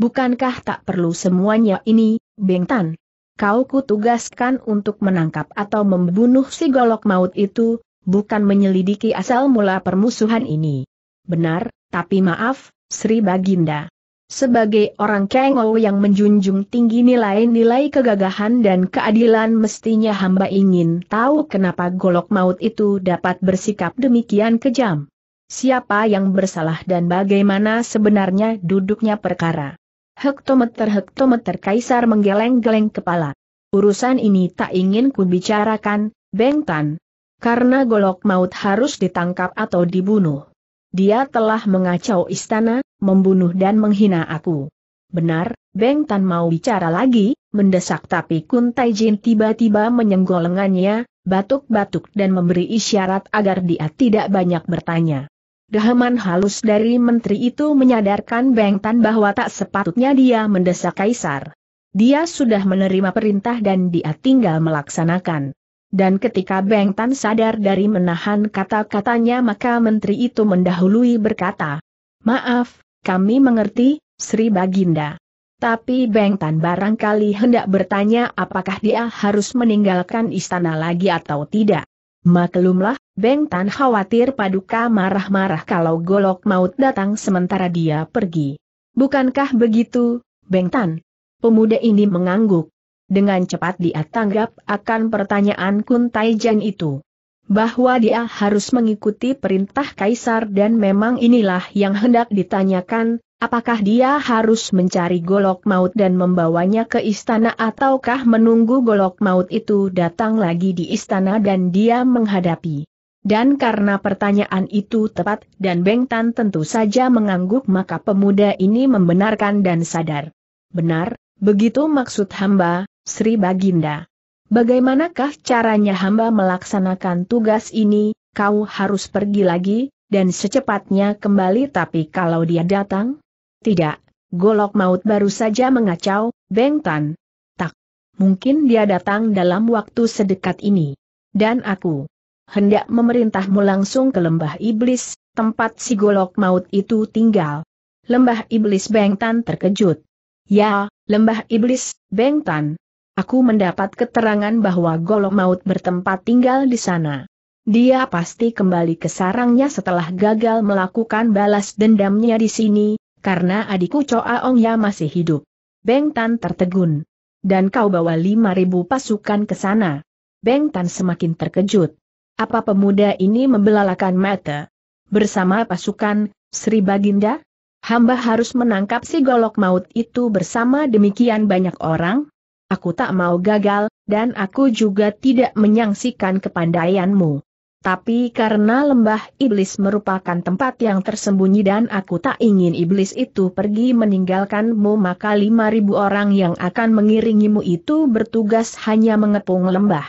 bukankah tak perlu semuanya ini, Bengtan? Kau kutugaskan untuk menangkap atau membunuh si golok maut itu, bukan menyelidiki asal mula permusuhan ini. Benar, tapi maaf, Sri Baginda. Sebagai orang kengol yang menjunjung tinggi nilai-nilai kegagahan dan keadilan mestinya hamba ingin tahu kenapa golok maut itu dapat bersikap demikian kejam. Siapa yang bersalah dan bagaimana sebenarnya duduknya perkara. Hektometer-hektometer kaisar menggeleng-geleng kepala. Urusan ini tak ingin ku bicarakan, Tan. Karena golok maut harus ditangkap atau dibunuh. Dia telah mengacau istana, membunuh dan menghina aku. Benar, Beng Tan mau bicara lagi, mendesak tapi Kun Tai Jin tiba-tiba menyenggol lengannya, batuk-batuk dan memberi isyarat agar dia tidak banyak bertanya. Dahaman halus dari menteri itu menyadarkan Beng Tan bahwa tak sepatutnya dia mendesak kaisar. Dia sudah menerima perintah dan dia tinggal melaksanakan. Dan ketika Beng Tan sadar dari menahan kata-katanya maka menteri itu mendahului berkata, Maaf, kami mengerti, Sri Baginda. Tapi Beng Tan barangkali hendak bertanya apakah dia harus meninggalkan istana lagi atau tidak. Maklumlah, Beng Tan khawatir Paduka marah-marah kalau Golok Maut datang sementara dia pergi. Bukankah begitu, Beng Tan? Pemuda ini mengangguk dengan cepat dia tanggap akan pertanyaan Kuntai Jan itu. Bahwa dia harus mengikuti perintah Kaisar dan memang inilah yang hendak ditanyakan, apakah dia harus mencari golok maut dan membawanya ke istana ataukah menunggu golok maut itu datang lagi di istana dan dia menghadapi. Dan karena pertanyaan itu tepat dan Beng Tan tentu saja mengangguk maka pemuda ini membenarkan dan sadar. Benar, begitu maksud hamba, Sri Baginda. Bagaimanakah caranya hamba melaksanakan tugas ini, kau harus pergi lagi, dan secepatnya kembali tapi kalau dia datang? Tidak, golok maut baru saja mengacau, Bengtan. Tak, mungkin dia datang dalam waktu sedekat ini. Dan aku hendak memerintahmu langsung ke lembah iblis, tempat si golok maut itu tinggal. Lembah iblis Bengtan terkejut. Ya, lembah iblis, Bengtan. Aku mendapat keterangan bahwa golok maut bertempat tinggal di sana. Dia pasti kembali ke sarangnya setelah gagal melakukan balas dendamnya di sini, karena adikku Coa Ongya masih hidup. Beng Tan tertegun. Dan kau bawa lima ribu pasukan ke sana. Beng Tan semakin terkejut. Apa pemuda ini membelalakan mata? Bersama pasukan, Sri Baginda? Hamba harus menangkap si golok maut itu bersama demikian banyak orang? aku tak mau gagal, dan aku juga tidak menyangsikan kepandaianmu. Tapi karena lembah iblis merupakan tempat yang tersembunyi dan aku tak ingin iblis itu pergi meninggalkanmu maka ribu orang yang akan mengiringimu itu bertugas hanya mengepung lembah.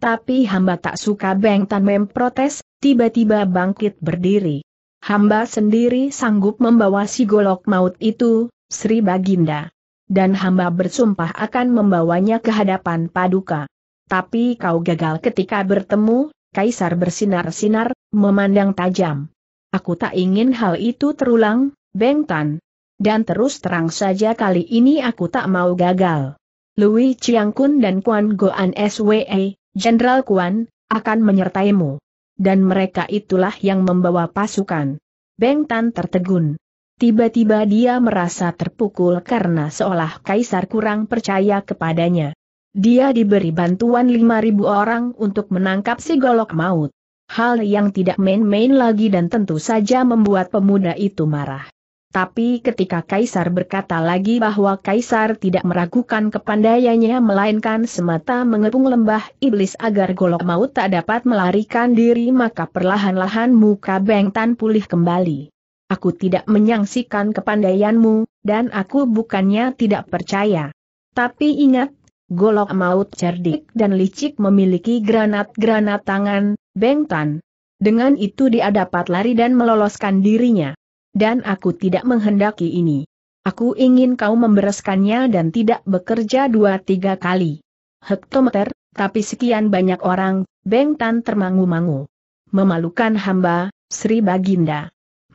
Tapi hamba tak suka Beng Tan memprotes, tiba-tiba bangkit berdiri. Hamba sendiri sanggup membawa si golok maut itu, Sri Baginda dan hamba bersumpah akan membawanya ke hadapan paduka. Tapi kau gagal ketika bertemu, kaisar bersinar-sinar, memandang tajam. Aku tak ingin hal itu terulang, Beng Tan. Dan terus terang saja kali ini aku tak mau gagal. Lui Chiang Kun dan Kuan Goan SWE, Jenderal Kuan, akan menyertaimu. Dan mereka itulah yang membawa pasukan. Beng Tan tertegun. Tiba-tiba dia merasa terpukul karena seolah kaisar kurang percaya kepadanya. Dia diberi bantuan 5.000 orang untuk menangkap si golok maut. Hal yang tidak main-main lagi dan tentu saja membuat pemuda itu marah. Tapi ketika Kaisar berkata lagi bahwa Kaisar tidak meragukan kepandaiannya melainkan semata mengepung lembah iblis agar golok maut tak dapat melarikan diri maka perlahan-lahan muka Tan pulih kembali. Aku tidak menyangsikan kepandaianmu, dan aku bukannya tidak percaya. Tapi ingat, golok maut cerdik dan licik memiliki granat-granat tangan, bengtan. Dengan itu dia dapat lari dan meloloskan dirinya. Dan aku tidak menghendaki ini. Aku ingin kau membereskannya dan tidak bekerja dua tiga kali. Hektometer, tapi sekian banyak orang, bengtan termangu-mangu. Memalukan hamba, Sri Baginda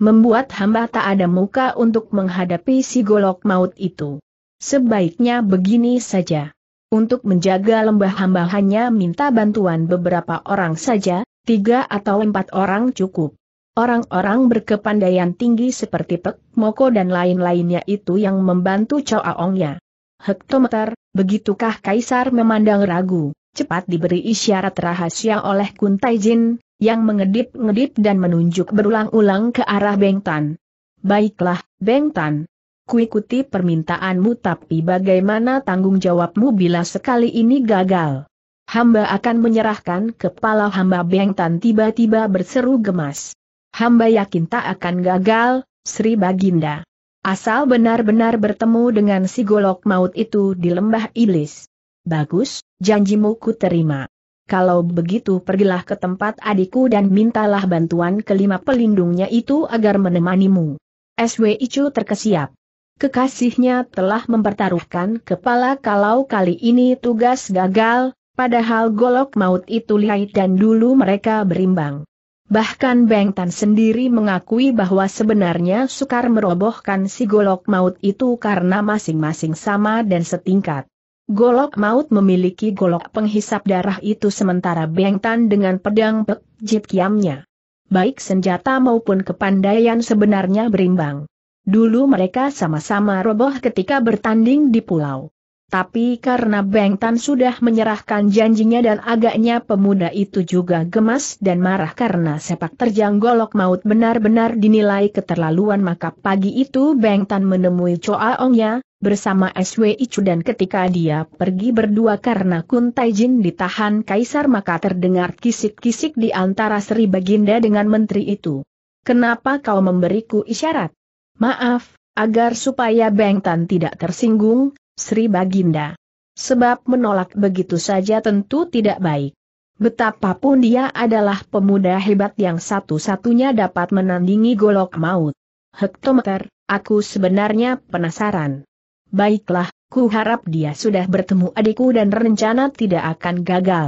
membuat hamba tak ada muka untuk menghadapi si golok maut itu. Sebaiknya begini saja. Untuk menjaga lembah hamba hanya minta bantuan beberapa orang saja, tiga atau empat orang cukup. Orang-orang berkepandaian tinggi seperti Pek, Moko dan lain-lainnya itu yang membantu Aongnya. Hektometer, begitukah Kaisar memandang ragu, cepat diberi isyarat rahasia oleh Kuntai Jin, yang mengedip-ngedip dan menunjuk berulang-ulang ke arah Bengtan. Baiklah, Bengtan. Kuikuti permintaanmu tapi bagaimana tanggung jawabmu bila sekali ini gagal? Hamba akan menyerahkan kepala hamba Bengtan tiba-tiba berseru gemas. Hamba yakin tak akan gagal, Sri Baginda. Asal benar-benar bertemu dengan si golok maut itu di lembah Ilis. Bagus, janjimu ku terima kalau begitu pergilah ke tempat adikku dan mintalah bantuan kelima pelindungnya itu agar menemanimu. SW Icu terkesiap. Kekasihnya telah mempertaruhkan kepala kalau kali ini tugas gagal, padahal golok maut itu lihai dan dulu mereka berimbang. Bahkan Beng Tan sendiri mengakui bahwa sebenarnya sukar merobohkan si golok maut itu karena masing-masing sama dan setingkat. Golok maut memiliki golok penghisap darah itu sementara Beng Tan dengan pedang Pek Jit Kiamnya. Baik senjata maupun kepandaian sebenarnya berimbang. Dulu mereka sama-sama roboh ketika bertanding di pulau. Tapi karena Beng Tan sudah menyerahkan janjinya dan agaknya pemuda itu juga gemas dan marah karena sepak terjang golok maut benar-benar dinilai keterlaluan maka pagi itu Beng Tan menemui Choa Ongnya, bersama SW Ichu dan ketika dia pergi berdua karena Kun Taijin ditahan kaisar maka terdengar kisik-kisik di antara Sri Baginda dengan menteri itu. Kenapa kau memberiku isyarat? Maaf, agar supaya Beng Tan tidak tersinggung, Sri Baginda. Sebab menolak begitu saja tentu tidak baik. Betapapun dia adalah pemuda hebat yang satu-satunya dapat menandingi golok maut. Hektometer, aku sebenarnya penasaran. Baiklah, ku harap dia sudah bertemu adikku dan rencana tidak akan gagal.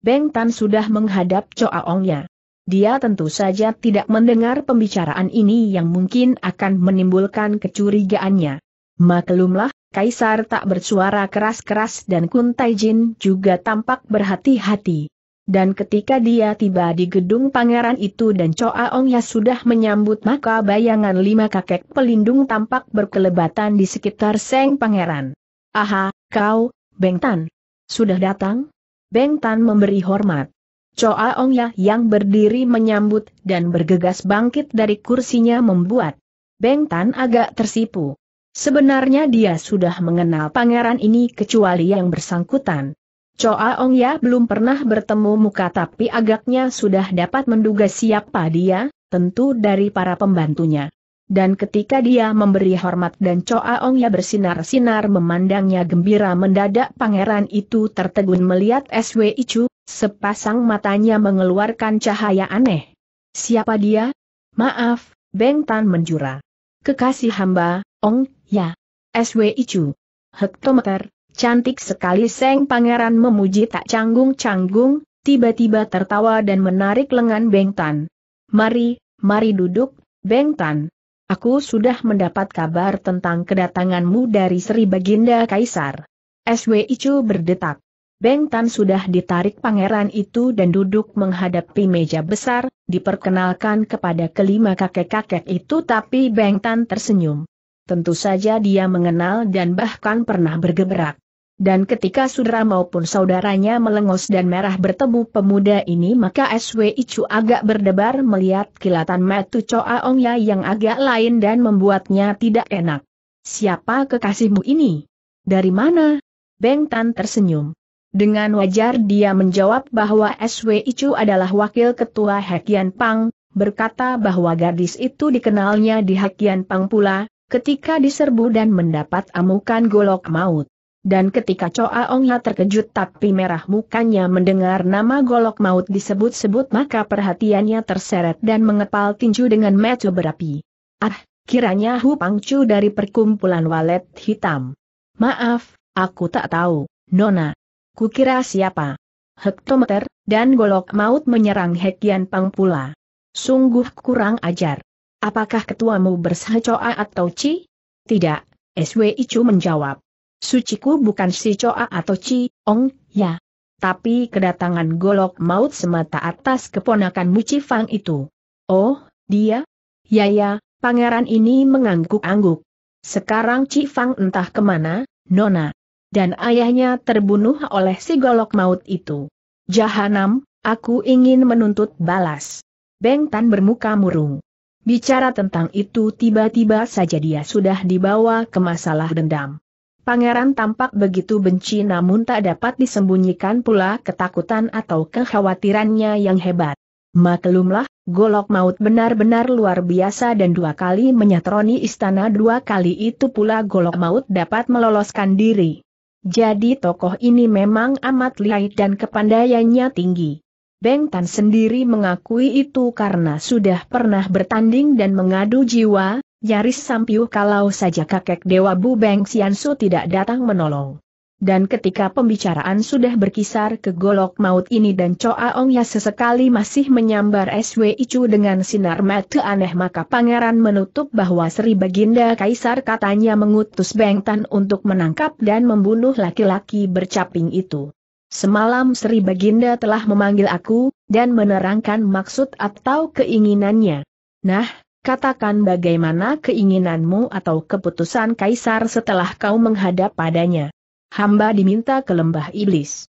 Beng Tan sudah menghadap Ongnya. Dia tentu saja tidak mendengar pembicaraan ini yang mungkin akan menimbulkan kecurigaannya. Maklumlah, Kaisar tak bersuara keras-keras dan Kun Jin juga tampak berhati-hati. Dan ketika dia tiba di gedung pangeran itu dan Coa Ong sudah menyambut maka bayangan lima kakek pelindung tampak berkelebatan di sekitar Seng Pangeran. Aha, kau, Bengtan. Sudah datang? Tan memberi hormat. Coa Ong ya yang berdiri menyambut dan bergegas bangkit dari kursinya membuat. Tan agak tersipu. Sebenarnya dia sudah mengenal pangeran ini kecuali yang bersangkutan. Choa Ong Ya belum pernah bertemu muka tapi agaknya sudah dapat menduga siapa dia, tentu dari para pembantunya. Dan ketika dia memberi hormat dan Choa Ong Ya bersinar-sinar memandangnya gembira mendadak pangeran itu tertegun melihat SW Icu, sepasang matanya mengeluarkan cahaya aneh. Siapa dia? Maaf, Beng Tan menjura. Kekasih hamba, Ong, ya. SW Icu. Hektometer, Cantik sekali Seng Pangeran memuji tak canggung-canggung, tiba-tiba tertawa dan menarik lengan Bengtan. Mari, mari duduk, Bengtan. Aku sudah mendapat kabar tentang kedatanganmu dari Sri Baginda Kaisar. SW Icu berdetak. Bengtan sudah ditarik pangeran itu dan duduk menghadapi meja besar, diperkenalkan kepada kelima kakek-kakek itu tapi Bengtan tersenyum. Tentu saja dia mengenal dan bahkan pernah bergeberak. Dan ketika saudara maupun saudaranya melengos dan merah bertemu pemuda ini maka SW Icu agak berdebar melihat kilatan metu Choa Ongya yang agak lain dan membuatnya tidak enak. Siapa kekasihmu ini? Dari mana? Beng Tan tersenyum. Dengan wajar dia menjawab bahwa SW Icu adalah wakil ketua Hakian Pang, berkata bahwa gadis itu dikenalnya di Hakian Pang pula, ketika diserbu dan mendapat amukan golok maut. Dan ketika Choa Ongha terkejut tapi merah mukanya mendengar nama golok maut disebut-sebut maka perhatiannya terseret dan mengepal tinju dengan mata berapi. Ah, kiranya Hu Pangcu dari perkumpulan walet hitam. Maaf, aku tak tahu, Nona. Kukira siapa? Hektometer, dan golok maut menyerang Hekian Pang pula. Sungguh kurang ajar. Apakah ketuamu Coa atau ci? Tidak, SWI Chu menjawab. Suciku bukan si Coa atau Ci, Ong, ya. Tapi kedatangan golok maut semata atas keponakan Muci Fang itu. Oh, dia? Ya ya, pangeran ini mengangguk-angguk. Sekarang Ci Fang entah kemana, Nona. Dan ayahnya terbunuh oleh si golok maut itu. Jahanam, aku ingin menuntut balas. Beng Tan bermuka murung. Bicara tentang itu tiba-tiba saja dia sudah dibawa ke masalah dendam. Pangeran tampak begitu benci namun tak dapat disembunyikan pula ketakutan atau kekhawatirannya yang hebat. Maklumlah, golok maut benar-benar luar biasa dan dua kali menyatroni istana dua kali itu pula golok maut dapat meloloskan diri. Jadi tokoh ini memang amat lihai dan kepandaiannya tinggi. Beng Tan sendiri mengakui itu karena sudah pernah bertanding dan mengadu jiwa, Nyaris sampiuh kalau saja kakek Dewa Bu Beng Xiansu tidak datang menolong. Dan ketika pembicaraan sudah berkisar ke golok maut ini dan Coa Ong ya sesekali masih menyambar SW Icu dengan sinar mata aneh maka pangeran menutup bahwa Sri Baginda Kaisar katanya mengutus Beng Tan untuk menangkap dan membunuh laki-laki bercaping itu. Semalam Sri Baginda telah memanggil aku, dan menerangkan maksud atau keinginannya. Nah, Katakan bagaimana keinginanmu atau keputusan kaisar setelah kau menghadap padanya. Hamba diminta ke lembah iblis.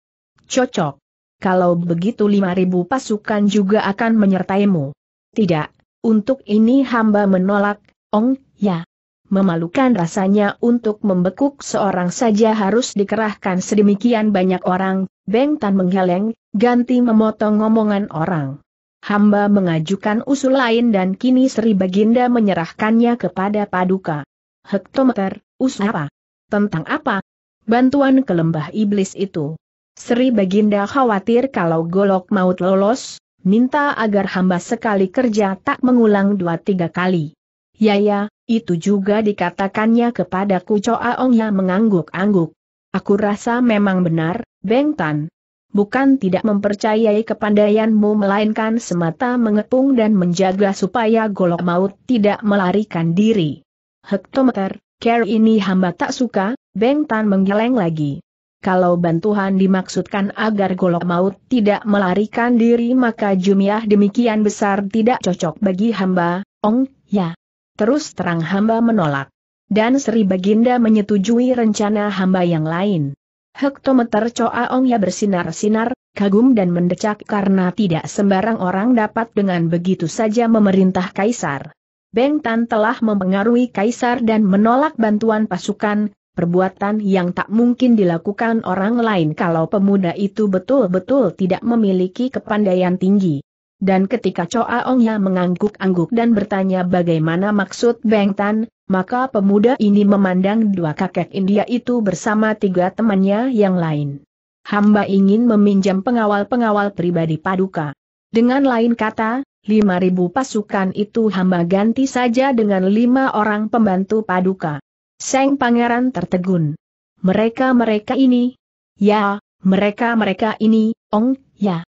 Cocok. Kalau begitu 5.000 pasukan juga akan menyertaimu. Tidak, untuk ini hamba menolak, ong, ya. Memalukan rasanya untuk membekuk seorang saja harus dikerahkan sedemikian banyak orang, Beng Tan menggeleng, ganti memotong omongan orang hamba mengajukan usul lain dan kini Sri Baginda menyerahkannya kepada Paduka. Hektometer, usul apa? Tentang apa? Bantuan ke lembah iblis itu. Sri Baginda khawatir kalau golok maut lolos, minta agar hamba sekali kerja tak mengulang dua tiga kali. Ya ya, itu juga dikatakannya kepadaku Kucoa Ong ya mengangguk-angguk. Aku rasa memang benar, Beng Tan bukan tidak mempercayai kepandaianmu melainkan semata mengepung dan menjaga supaya golok maut tidak melarikan diri. Hektometer, care ini hamba tak suka, Beng Tan menggeleng lagi. Kalau bantuan dimaksudkan agar golok maut tidak melarikan diri maka jumiah demikian besar tidak cocok bagi hamba, ong, ya. Terus terang hamba menolak. Dan Sri Baginda menyetujui rencana hamba yang lain. Hektometer ya bersinar-sinar, kagum dan mendecak karena tidak sembarang orang dapat dengan begitu saja memerintah Kaisar. Beng Tan telah mempengaruhi Kaisar dan menolak bantuan pasukan, perbuatan yang tak mungkin dilakukan orang lain kalau pemuda itu betul-betul tidak memiliki kepandaian tinggi. Dan ketika Choa Ongya mengangguk-angguk dan bertanya bagaimana maksud Beng Tan, maka pemuda ini memandang dua kakek India itu bersama tiga temannya yang lain. Hamba ingin meminjam pengawal-pengawal pribadi paduka. Dengan lain kata, lima ribu pasukan itu hamba ganti saja dengan lima orang pembantu paduka. Seng pangeran tertegun. Mereka-mereka ini. Ya, mereka-mereka ini, Ong, ya.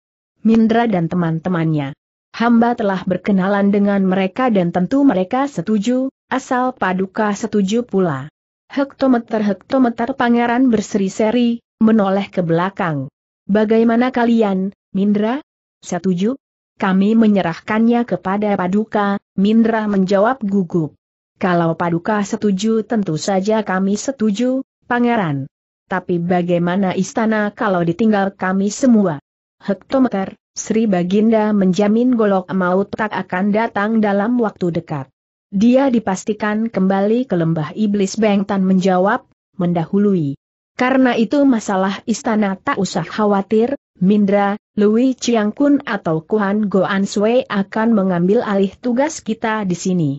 Mindra dan teman-temannya. Hamba telah berkenalan dengan mereka dan tentu mereka setuju, asal paduka setuju pula. Hektometer-hektometer pangeran berseri-seri, menoleh ke belakang. Bagaimana kalian, Mindra? Setuju? Kami menyerahkannya kepada Paduka, Mindra menjawab gugup. Kalau Paduka setuju tentu saja kami setuju, Pangeran. Tapi bagaimana istana kalau ditinggal kami semua? hektometer, Sri Baginda menjamin golok maut tak akan datang dalam waktu dekat. Dia dipastikan kembali ke lembah iblis Bengtan menjawab, mendahului. Karena itu masalah istana tak usah khawatir, Mindra, Lui Chiangkun atau Kuan Goan Sui akan mengambil alih tugas kita di sini.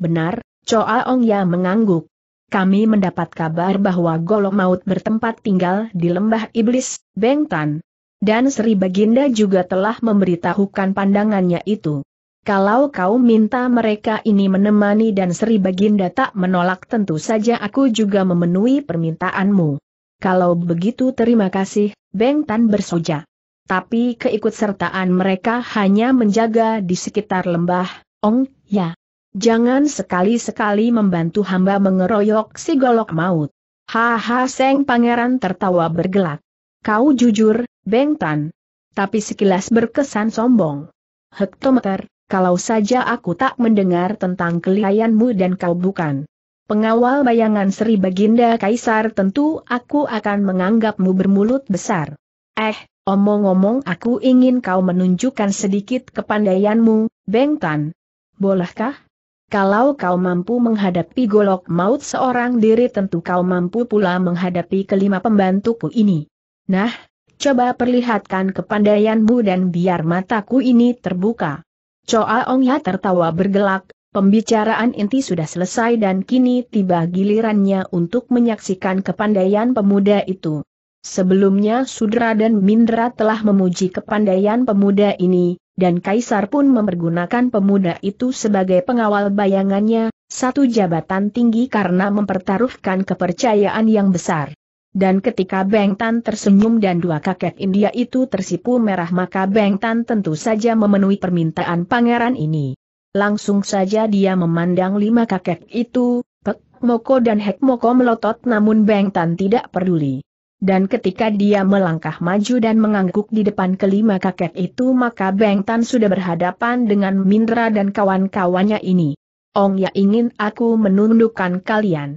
Benar, Choa Ong Ya mengangguk. Kami mendapat kabar bahwa golok maut bertempat tinggal di lembah iblis, Bengtan, dan Sri Baginda juga telah memberitahukan pandangannya itu. Kalau kau minta mereka ini menemani dan Sri Baginda tak menolak tentu saja aku juga memenuhi permintaanmu. Kalau begitu terima kasih, Beng Tan bersoja. Tapi keikutsertaan mereka hanya menjaga di sekitar lembah, Ong, ya. Jangan sekali-sekali membantu hamba mengeroyok si golok maut. Haha Seng Pangeran tertawa bergelak. Kau jujur, Beng Tan. Tapi sekilas berkesan sombong. Hektometer, kalau saja aku tak mendengar tentang kelihayanmu dan kau bukan. Pengawal bayangan Sri Baginda Kaisar tentu aku akan menganggapmu bermulut besar. Eh, omong-omong aku ingin kau menunjukkan sedikit kepandaianmu, Beng Tan. Bolehkah? Kalau kau mampu menghadapi golok maut seorang diri tentu kau mampu pula menghadapi kelima pembantuku ini. Nah, Coba perlihatkan kepandaianmu dan biar mataku ini terbuka. Choa Ongya tertawa bergelak, pembicaraan inti sudah selesai dan kini tiba gilirannya untuk menyaksikan kepandaian pemuda itu. Sebelumnya Sudra dan Mindra telah memuji kepandaian pemuda ini, dan Kaisar pun mempergunakan pemuda itu sebagai pengawal bayangannya, satu jabatan tinggi karena mempertaruhkan kepercayaan yang besar. Dan ketika Beng Tan tersenyum dan dua kakek India itu tersipu merah maka Beng Tan tentu saja memenuhi permintaan pangeran ini. Langsung saja dia memandang lima kakek itu, Pek Moko dan Hek Moko melotot namun Beng Tan tidak peduli. Dan ketika dia melangkah maju dan mengangguk di depan kelima kakek itu maka Beng Tan sudah berhadapan dengan Mindra dan kawan-kawannya ini. Ong ya ingin aku menundukkan kalian.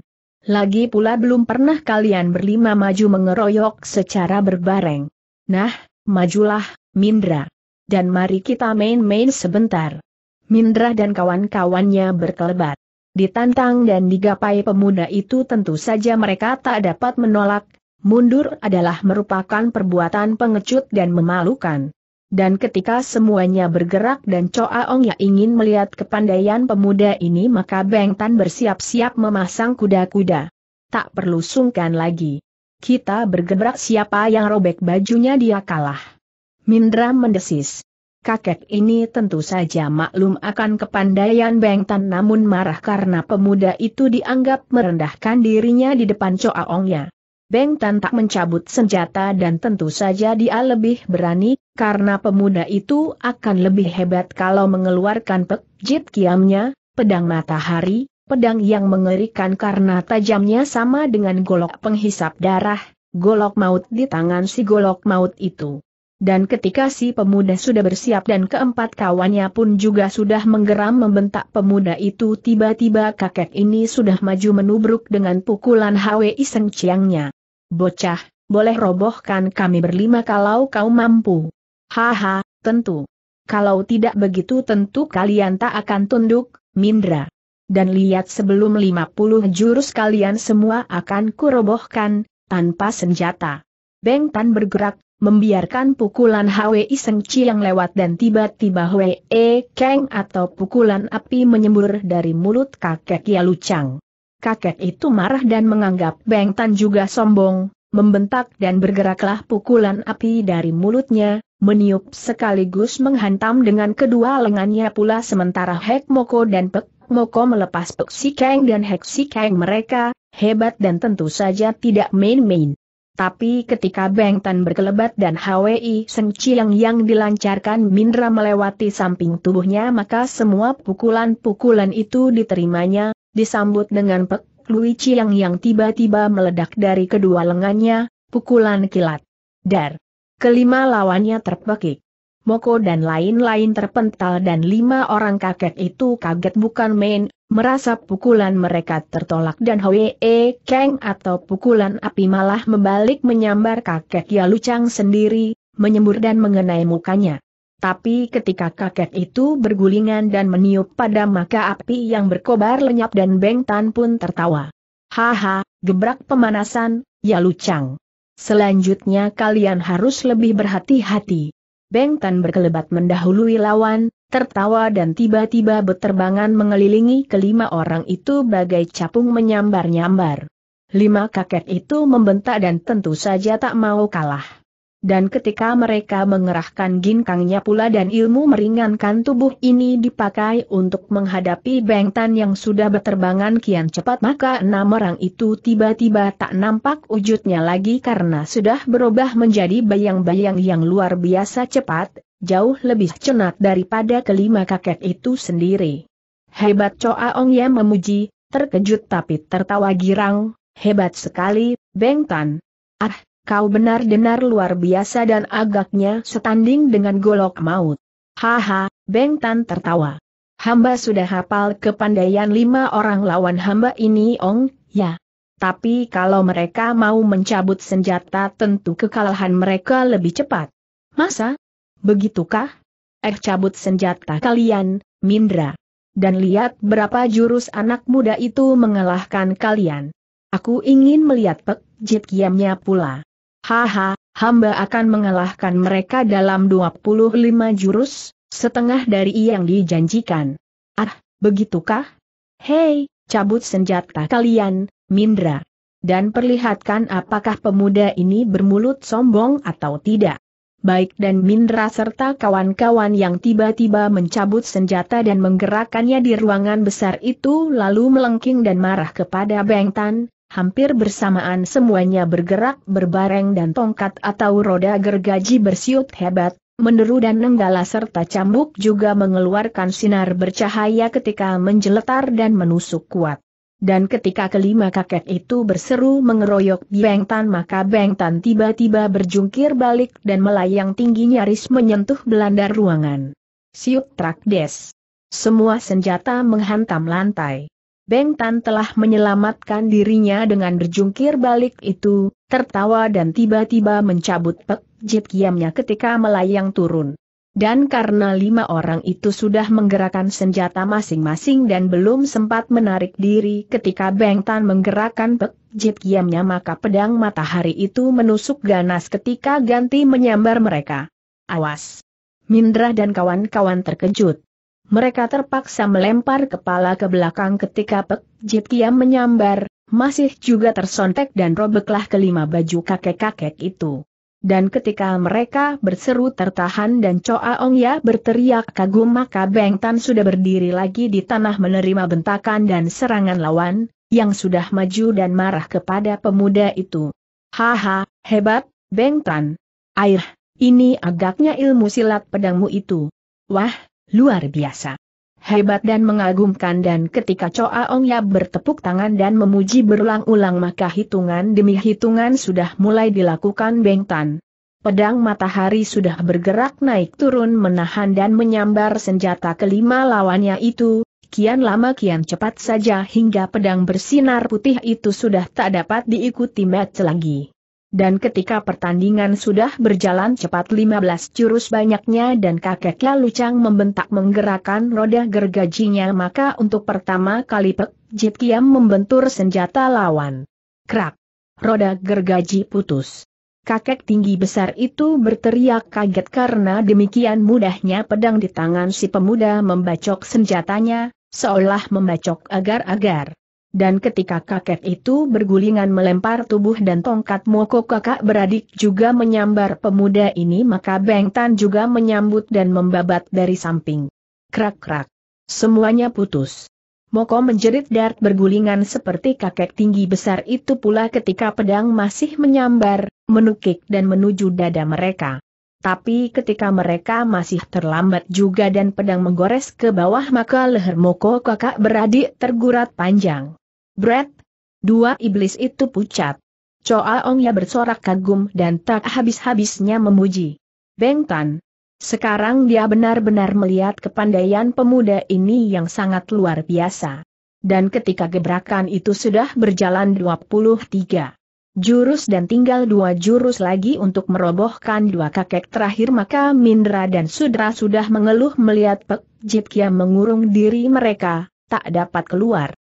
Lagi pula belum pernah kalian berlima maju mengeroyok secara berbareng. Nah, majulah, Mindra. Dan mari kita main-main sebentar. Mindra dan kawan-kawannya berkelebat. Ditantang dan digapai pemuda itu tentu saja mereka tak dapat menolak, mundur adalah merupakan perbuatan pengecut dan memalukan. Dan ketika semuanya bergerak dan Choa Ong ya ingin melihat kepandaian pemuda ini maka Beng Tan bersiap-siap memasang kuda-kuda. Tak perlu sungkan lagi. Kita bergerak siapa yang robek bajunya dia kalah. Mindra mendesis. Kakek ini tentu saja maklum akan kepandaian Beng Tan namun marah karena pemuda itu dianggap merendahkan dirinya di depan Choa ya. Beng Tan tak mencabut senjata dan tentu saja dia lebih berani, karena pemuda itu akan lebih hebat kalau mengeluarkan jit kiamnya, pedang matahari, pedang yang mengerikan karena tajamnya sama dengan golok penghisap darah, golok maut di tangan si golok maut itu. Dan ketika si pemuda sudah bersiap dan keempat kawannya pun juga sudah menggeram membentak pemuda itu tiba-tiba kakek ini sudah maju menubruk dengan pukulan Hwi Seng Chiangnya. Bocah, boleh robohkan kami berlima kalau kau mampu. Haha, tentu. Kalau tidak begitu tentu kalian tak akan tunduk, Mindra. Dan lihat sebelum 50 jurus kalian semua akan kurobohkan, tanpa senjata. Beng Tan bergerak, membiarkan pukulan Hwi Seng Chi yang lewat dan tiba-tiba Hwe e Kang atau pukulan api menyembur dari mulut kakek Yalu Chang kakek itu marah dan menganggap Beng Tan juga sombong, membentak dan bergeraklah pukulan api dari mulutnya, meniup sekaligus menghantam dengan kedua lengannya pula sementara Hek Moko dan Pek Moko melepas Pek Si Kang dan Hek Si Kang mereka, hebat dan tentu saja tidak main-main. Tapi ketika Beng Tan berkelebat dan HWI Seng Chiang yang dilancarkan Mindra melewati samping tubuhnya maka semua pukulan-pukulan itu diterimanya, disambut dengan pek Lui Chiang yang tiba-tiba meledak dari kedua lengannya, pukulan kilat. Dar. Kelima lawannya terpekik. Moko dan lain-lain terpental dan lima orang kakek itu kaget bukan main, merasa pukulan mereka tertolak dan Hwee Kang atau pukulan api malah membalik menyambar kakek Yalu Chang sendiri, menyembur dan mengenai mukanya. Tapi ketika kakek itu bergulingan dan meniup pada maka api yang berkobar lenyap dan Beng Tan pun tertawa. Haha, gebrak pemanasan, ya lucang. Selanjutnya kalian harus lebih berhati-hati. Beng Tan berkelebat mendahului lawan, tertawa dan tiba-tiba beterbangan mengelilingi kelima orang itu bagai capung menyambar-nyambar. Lima kakek itu membentak dan tentu saja tak mau kalah dan ketika mereka mengerahkan ginkangnya pula dan ilmu meringankan tubuh ini dipakai untuk menghadapi bengtan yang sudah berterbangan kian cepat maka enam orang itu tiba-tiba tak nampak wujudnya lagi karena sudah berubah menjadi bayang-bayang yang luar biasa cepat, jauh lebih cenat daripada kelima kakek itu sendiri. Hebat Coa Ong yang memuji, terkejut tapi tertawa girang, hebat sekali, bengtan. Ah, Kau benar-benar luar biasa dan agaknya setanding dengan golok maut. Haha, Beng Tan tertawa. Hamba sudah hafal kepandaian lima orang lawan hamba ini ong, ya. Tapi kalau mereka mau mencabut senjata tentu kekalahan mereka lebih cepat. Masa? Begitukah? Eh cabut senjata kalian, Mindra. Dan lihat berapa jurus anak muda itu mengalahkan kalian. Aku ingin melihat pek, jit kiamnya pula. Haha, hamba akan mengalahkan mereka dalam 25 jurus, setengah dari yang dijanjikan. Ah, begitukah? Hei, cabut senjata kalian, Mindra. Dan perlihatkan apakah pemuda ini bermulut sombong atau tidak. Baik dan Mindra serta kawan-kawan yang tiba-tiba mencabut senjata dan menggerakkannya di ruangan besar itu lalu melengking dan marah kepada Bengtan, Hampir bersamaan semuanya bergerak berbareng dan tongkat atau roda gergaji bersiut hebat, meneru dan nenggala serta cambuk juga mengeluarkan sinar bercahaya ketika menjeletar dan menusuk kuat. Dan ketika kelima kakek itu berseru mengeroyok Bengtan maka Bengtan tiba-tiba berjungkir balik dan melayang tinggi nyaris menyentuh belanda ruangan. Siut trak Semua senjata menghantam lantai. Beng Tan telah menyelamatkan dirinya dengan berjungkir balik itu, tertawa dan tiba-tiba mencabut pek jit kiamnya ketika melayang turun. Dan karena lima orang itu sudah menggerakkan senjata masing-masing dan belum sempat menarik diri ketika Beng Tan menggerakkan pek jit kiamnya maka pedang matahari itu menusuk ganas ketika ganti menyambar mereka. Awas! Mindra dan kawan-kawan terkejut. Mereka terpaksa melempar kepala ke belakang ketika Pek Jit menyambar, masih juga tersontek dan robeklah kelima baju kakek-kakek itu. Dan ketika mereka berseru tertahan dan coa Ong Ya berteriak kagum maka Beng Tan sudah berdiri lagi di tanah menerima bentakan dan serangan lawan, yang sudah maju dan marah kepada pemuda itu. Haha, hebat, Beng Tan. Air, ini agaknya ilmu silat pedangmu itu. Wah, Luar biasa. Hebat dan mengagumkan dan ketika Choa Yap bertepuk tangan dan memuji berulang-ulang maka hitungan demi hitungan sudah mulai dilakukan Beng Tan. Pedang matahari sudah bergerak naik turun menahan dan menyambar senjata kelima lawannya itu, kian lama kian cepat saja hingga pedang bersinar putih itu sudah tak dapat diikuti match lagi dan ketika pertandingan sudah berjalan cepat 15 jurus banyaknya dan kakek lalu Chang membentak menggerakkan roda gergajinya maka untuk pertama kali Pek Jit Kiam membentur senjata lawan. Krak! Roda gergaji putus. Kakek tinggi besar itu berteriak kaget karena demikian mudahnya pedang di tangan si pemuda membacok senjatanya, seolah membacok agar-agar dan ketika kakek itu bergulingan melempar tubuh dan tongkat moko kakak beradik juga menyambar pemuda ini maka Beng Tan juga menyambut dan membabat dari samping. Krak-krak. Semuanya putus. Moko menjerit dart bergulingan seperti kakek tinggi besar itu pula ketika pedang masih menyambar, menukik dan menuju dada mereka. Tapi ketika mereka masih terlambat juga dan pedang menggores ke bawah maka leher Moko kakak beradik tergurat panjang. Brett, dua iblis itu pucat. Choa Ongya bersorak kagum dan tak habis-habisnya memuji. Beng Tan. Sekarang dia benar-benar melihat kepandaian pemuda ini yang sangat luar biasa. Dan ketika gebrakan itu sudah berjalan 23 jurus dan tinggal dua jurus lagi untuk merobohkan dua kakek terakhir maka Mindra dan Sudra sudah mengeluh melihat Pek Jitkia mengurung diri mereka, tak dapat keluar.